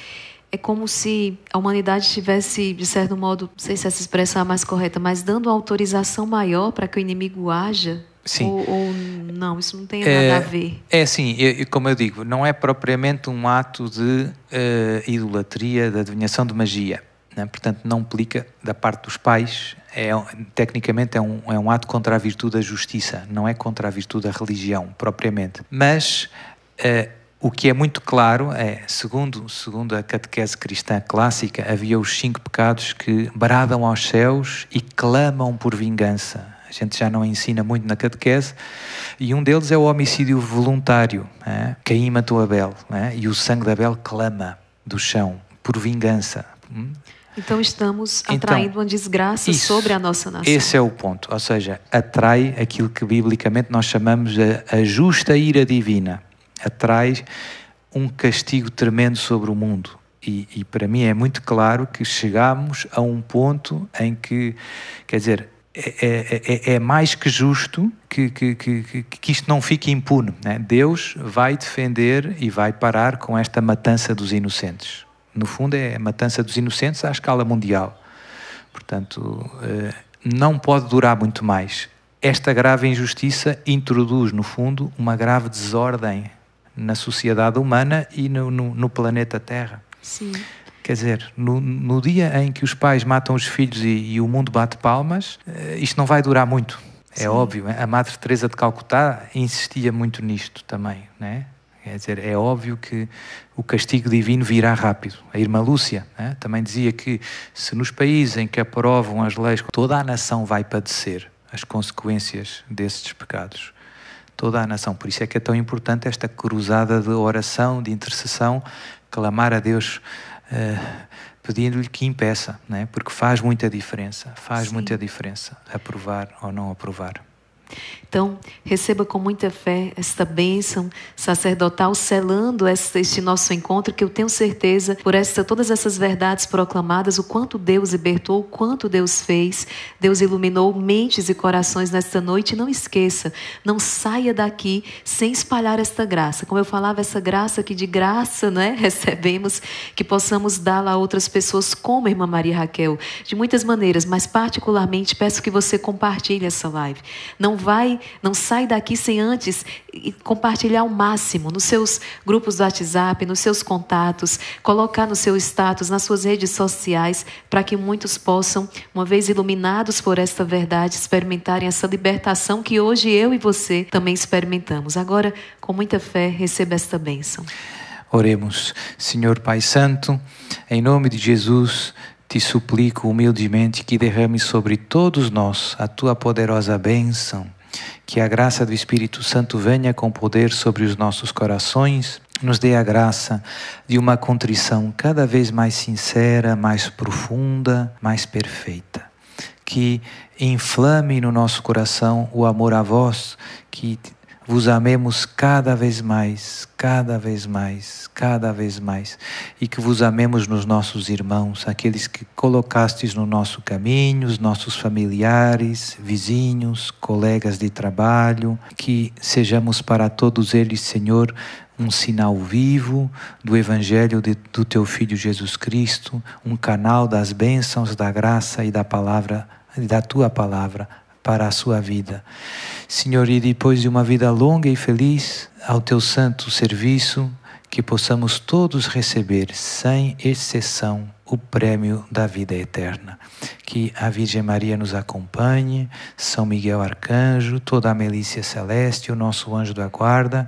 é como se a humanidade estivesse, de certo modo, não sei se essa expressão é a mais correta, mas dando autorização maior para que o inimigo haja? Sim. Ou, ou não, isso não tem é, nada a ver. É sim, eu, como eu digo, não é propriamente um ato de uh, idolatria, de adivinhação de magia. Né? Portanto, não implica da parte dos pais. É, tecnicamente é um, é um ato contra a virtude da justiça, não é contra a virtude da religião, propriamente. Mas. Uh, o que é muito claro é, segundo, segundo a catequese cristã clássica, havia os cinco pecados que bradam aos céus e clamam por vingança. A gente já não ensina muito na catequese, e um deles é o homicídio voluntário. Né? Caim matou Abel, né? e o sangue de Abel clama do chão por vingança. Hum? Então estamos então, atraindo então, uma desgraça isso, sobre a nossa nação. Esse é o ponto, ou seja, atrai aquilo que biblicamente nós chamamos de a justa ira divina atrás um castigo tremendo sobre o mundo. E, e para mim é muito claro que chegamos a um ponto em que, quer dizer, é, é, é, é mais que justo que, que, que, que isto não fique impune. Né? Deus vai defender e vai parar com esta matança dos inocentes. No fundo, é a matança dos inocentes à escala mundial. Portanto, eh, não pode durar muito mais. Esta grave injustiça introduz, no fundo, uma grave desordem na sociedade humana e no, no, no planeta Terra. Sim. Quer dizer, no, no, dia em que os pais matam os filhos e, e o mundo bate palmas, eh, isto não vai durar muito. É Sim. É óbvio. A Madre Teresa de Calcutá insistia muito nisto também, né? Quer dizer, é óbvio que o castigo divino virá rápido. A irmã Lúcia né, também dizia que se nos países em que aprovam as leis toda a nação vai padecer as consequências desses pecados toda a nação. Por isso é que é tão importante esta cruzada de oração, de intercessão, clamar a Deus. Eh, pedindo-lhe que impeça, né? porque faz muita diferença, faz Sim. muita diferença aprovar ou não aprovar. Então, receba com muita fé esta bênção sacerdotal, selando este nosso encontro, que eu tenho certeza, por esta, todas essas verdades proclamadas, o quanto Deus libertou, o quanto Deus fez, Deus iluminou mentes e corações nesta noite. Não esqueça, não saia daqui sem espalhar esta graça. Como eu falava, essa graça que de graça né, recebemos, que possamos dá-la a outras pessoas, como a irmã Maria Raquel, de muitas maneiras, mas particularmente peço que você compartilhe essa live. Não vai, não sai daqui sem antes compartilhar ao máximo nos seus grupos do WhatsApp, nos seus contatos, colocar no seu status, nas suas redes sociais, para que muitos possam, uma vez iluminados por esta verdade, experimentarem essa libertação que hoje eu e você também experimentamos. Agora, com muita fé, receba esta bênção. Oremos, Senhor Pai Santo, em nome de Jesus, te suplico humildemente que derrame sobre todos nós a tua poderosa bênção, que a graça do Espírito Santo venha com poder sobre os nossos corações, nos dê a graça de uma contrição cada vez mais sincera, mais profunda, mais perfeita. Que inflame no nosso coração o amor a vós, que vos amemos cada vez mais, cada vez mais, cada vez mais, e que vos amemos nos nossos irmãos, aqueles que colocastes no nosso caminho, os nossos familiares, vizinhos, colegas de trabalho, que sejamos para todos eles, Senhor, um sinal vivo do Evangelho de, do Teu Filho Jesus Cristo, um canal das bênçãos, da graça e da palavra, da Tua palavra para a sua vida. Senhor, e depois de uma vida longa e feliz, ao teu santo serviço, que possamos todos receber, sem exceção, o prêmio da vida eterna. Que a Virgem Maria nos acompanhe, São Miguel Arcanjo, toda a milícia celeste, o nosso anjo da guarda,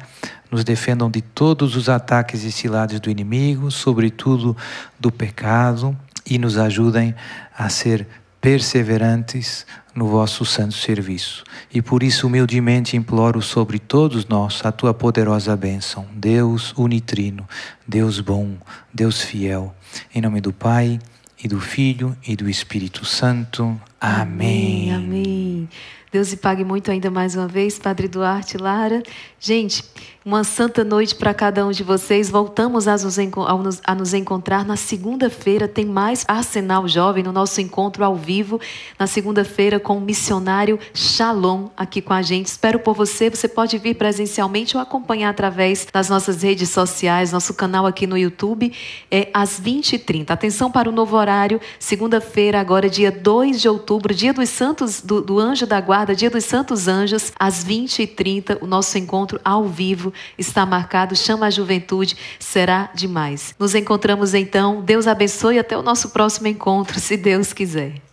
nos defendam de todos os ataques e ciladas do inimigo, sobretudo do pecado, e nos ajudem a ser perseverantes no vosso santo serviço. E por isso humildemente imploro sobre todos nós a tua poderosa bênção. Deus unitrino, Deus bom, Deus fiel. Em nome do Pai, e do Filho, e do Espírito Santo. Amém. Amém. amém. Deus lhe pague muito ainda mais uma vez, Padre Duarte Lara. Gente, uma santa noite para cada um de vocês. Voltamos a nos, a nos encontrar na segunda-feira. Tem mais Arsenal Jovem no nosso encontro ao vivo, na segunda-feira, com o missionário Shalom aqui com a gente. Espero por você. Você pode vir presencialmente ou acompanhar através das nossas redes sociais, nosso canal aqui no YouTube, é às 20h30. Atenção para o novo horário, segunda-feira, agora, dia 2 de outubro, dia dos Santos, do, do Anjo da Guarda, dia dos Santos Anjos, às 20h30, o nosso encontro ao vivo, está marcado, chama a juventude, será demais. Nos encontramos então, Deus abençoe até o nosso próximo encontro, se Deus quiser.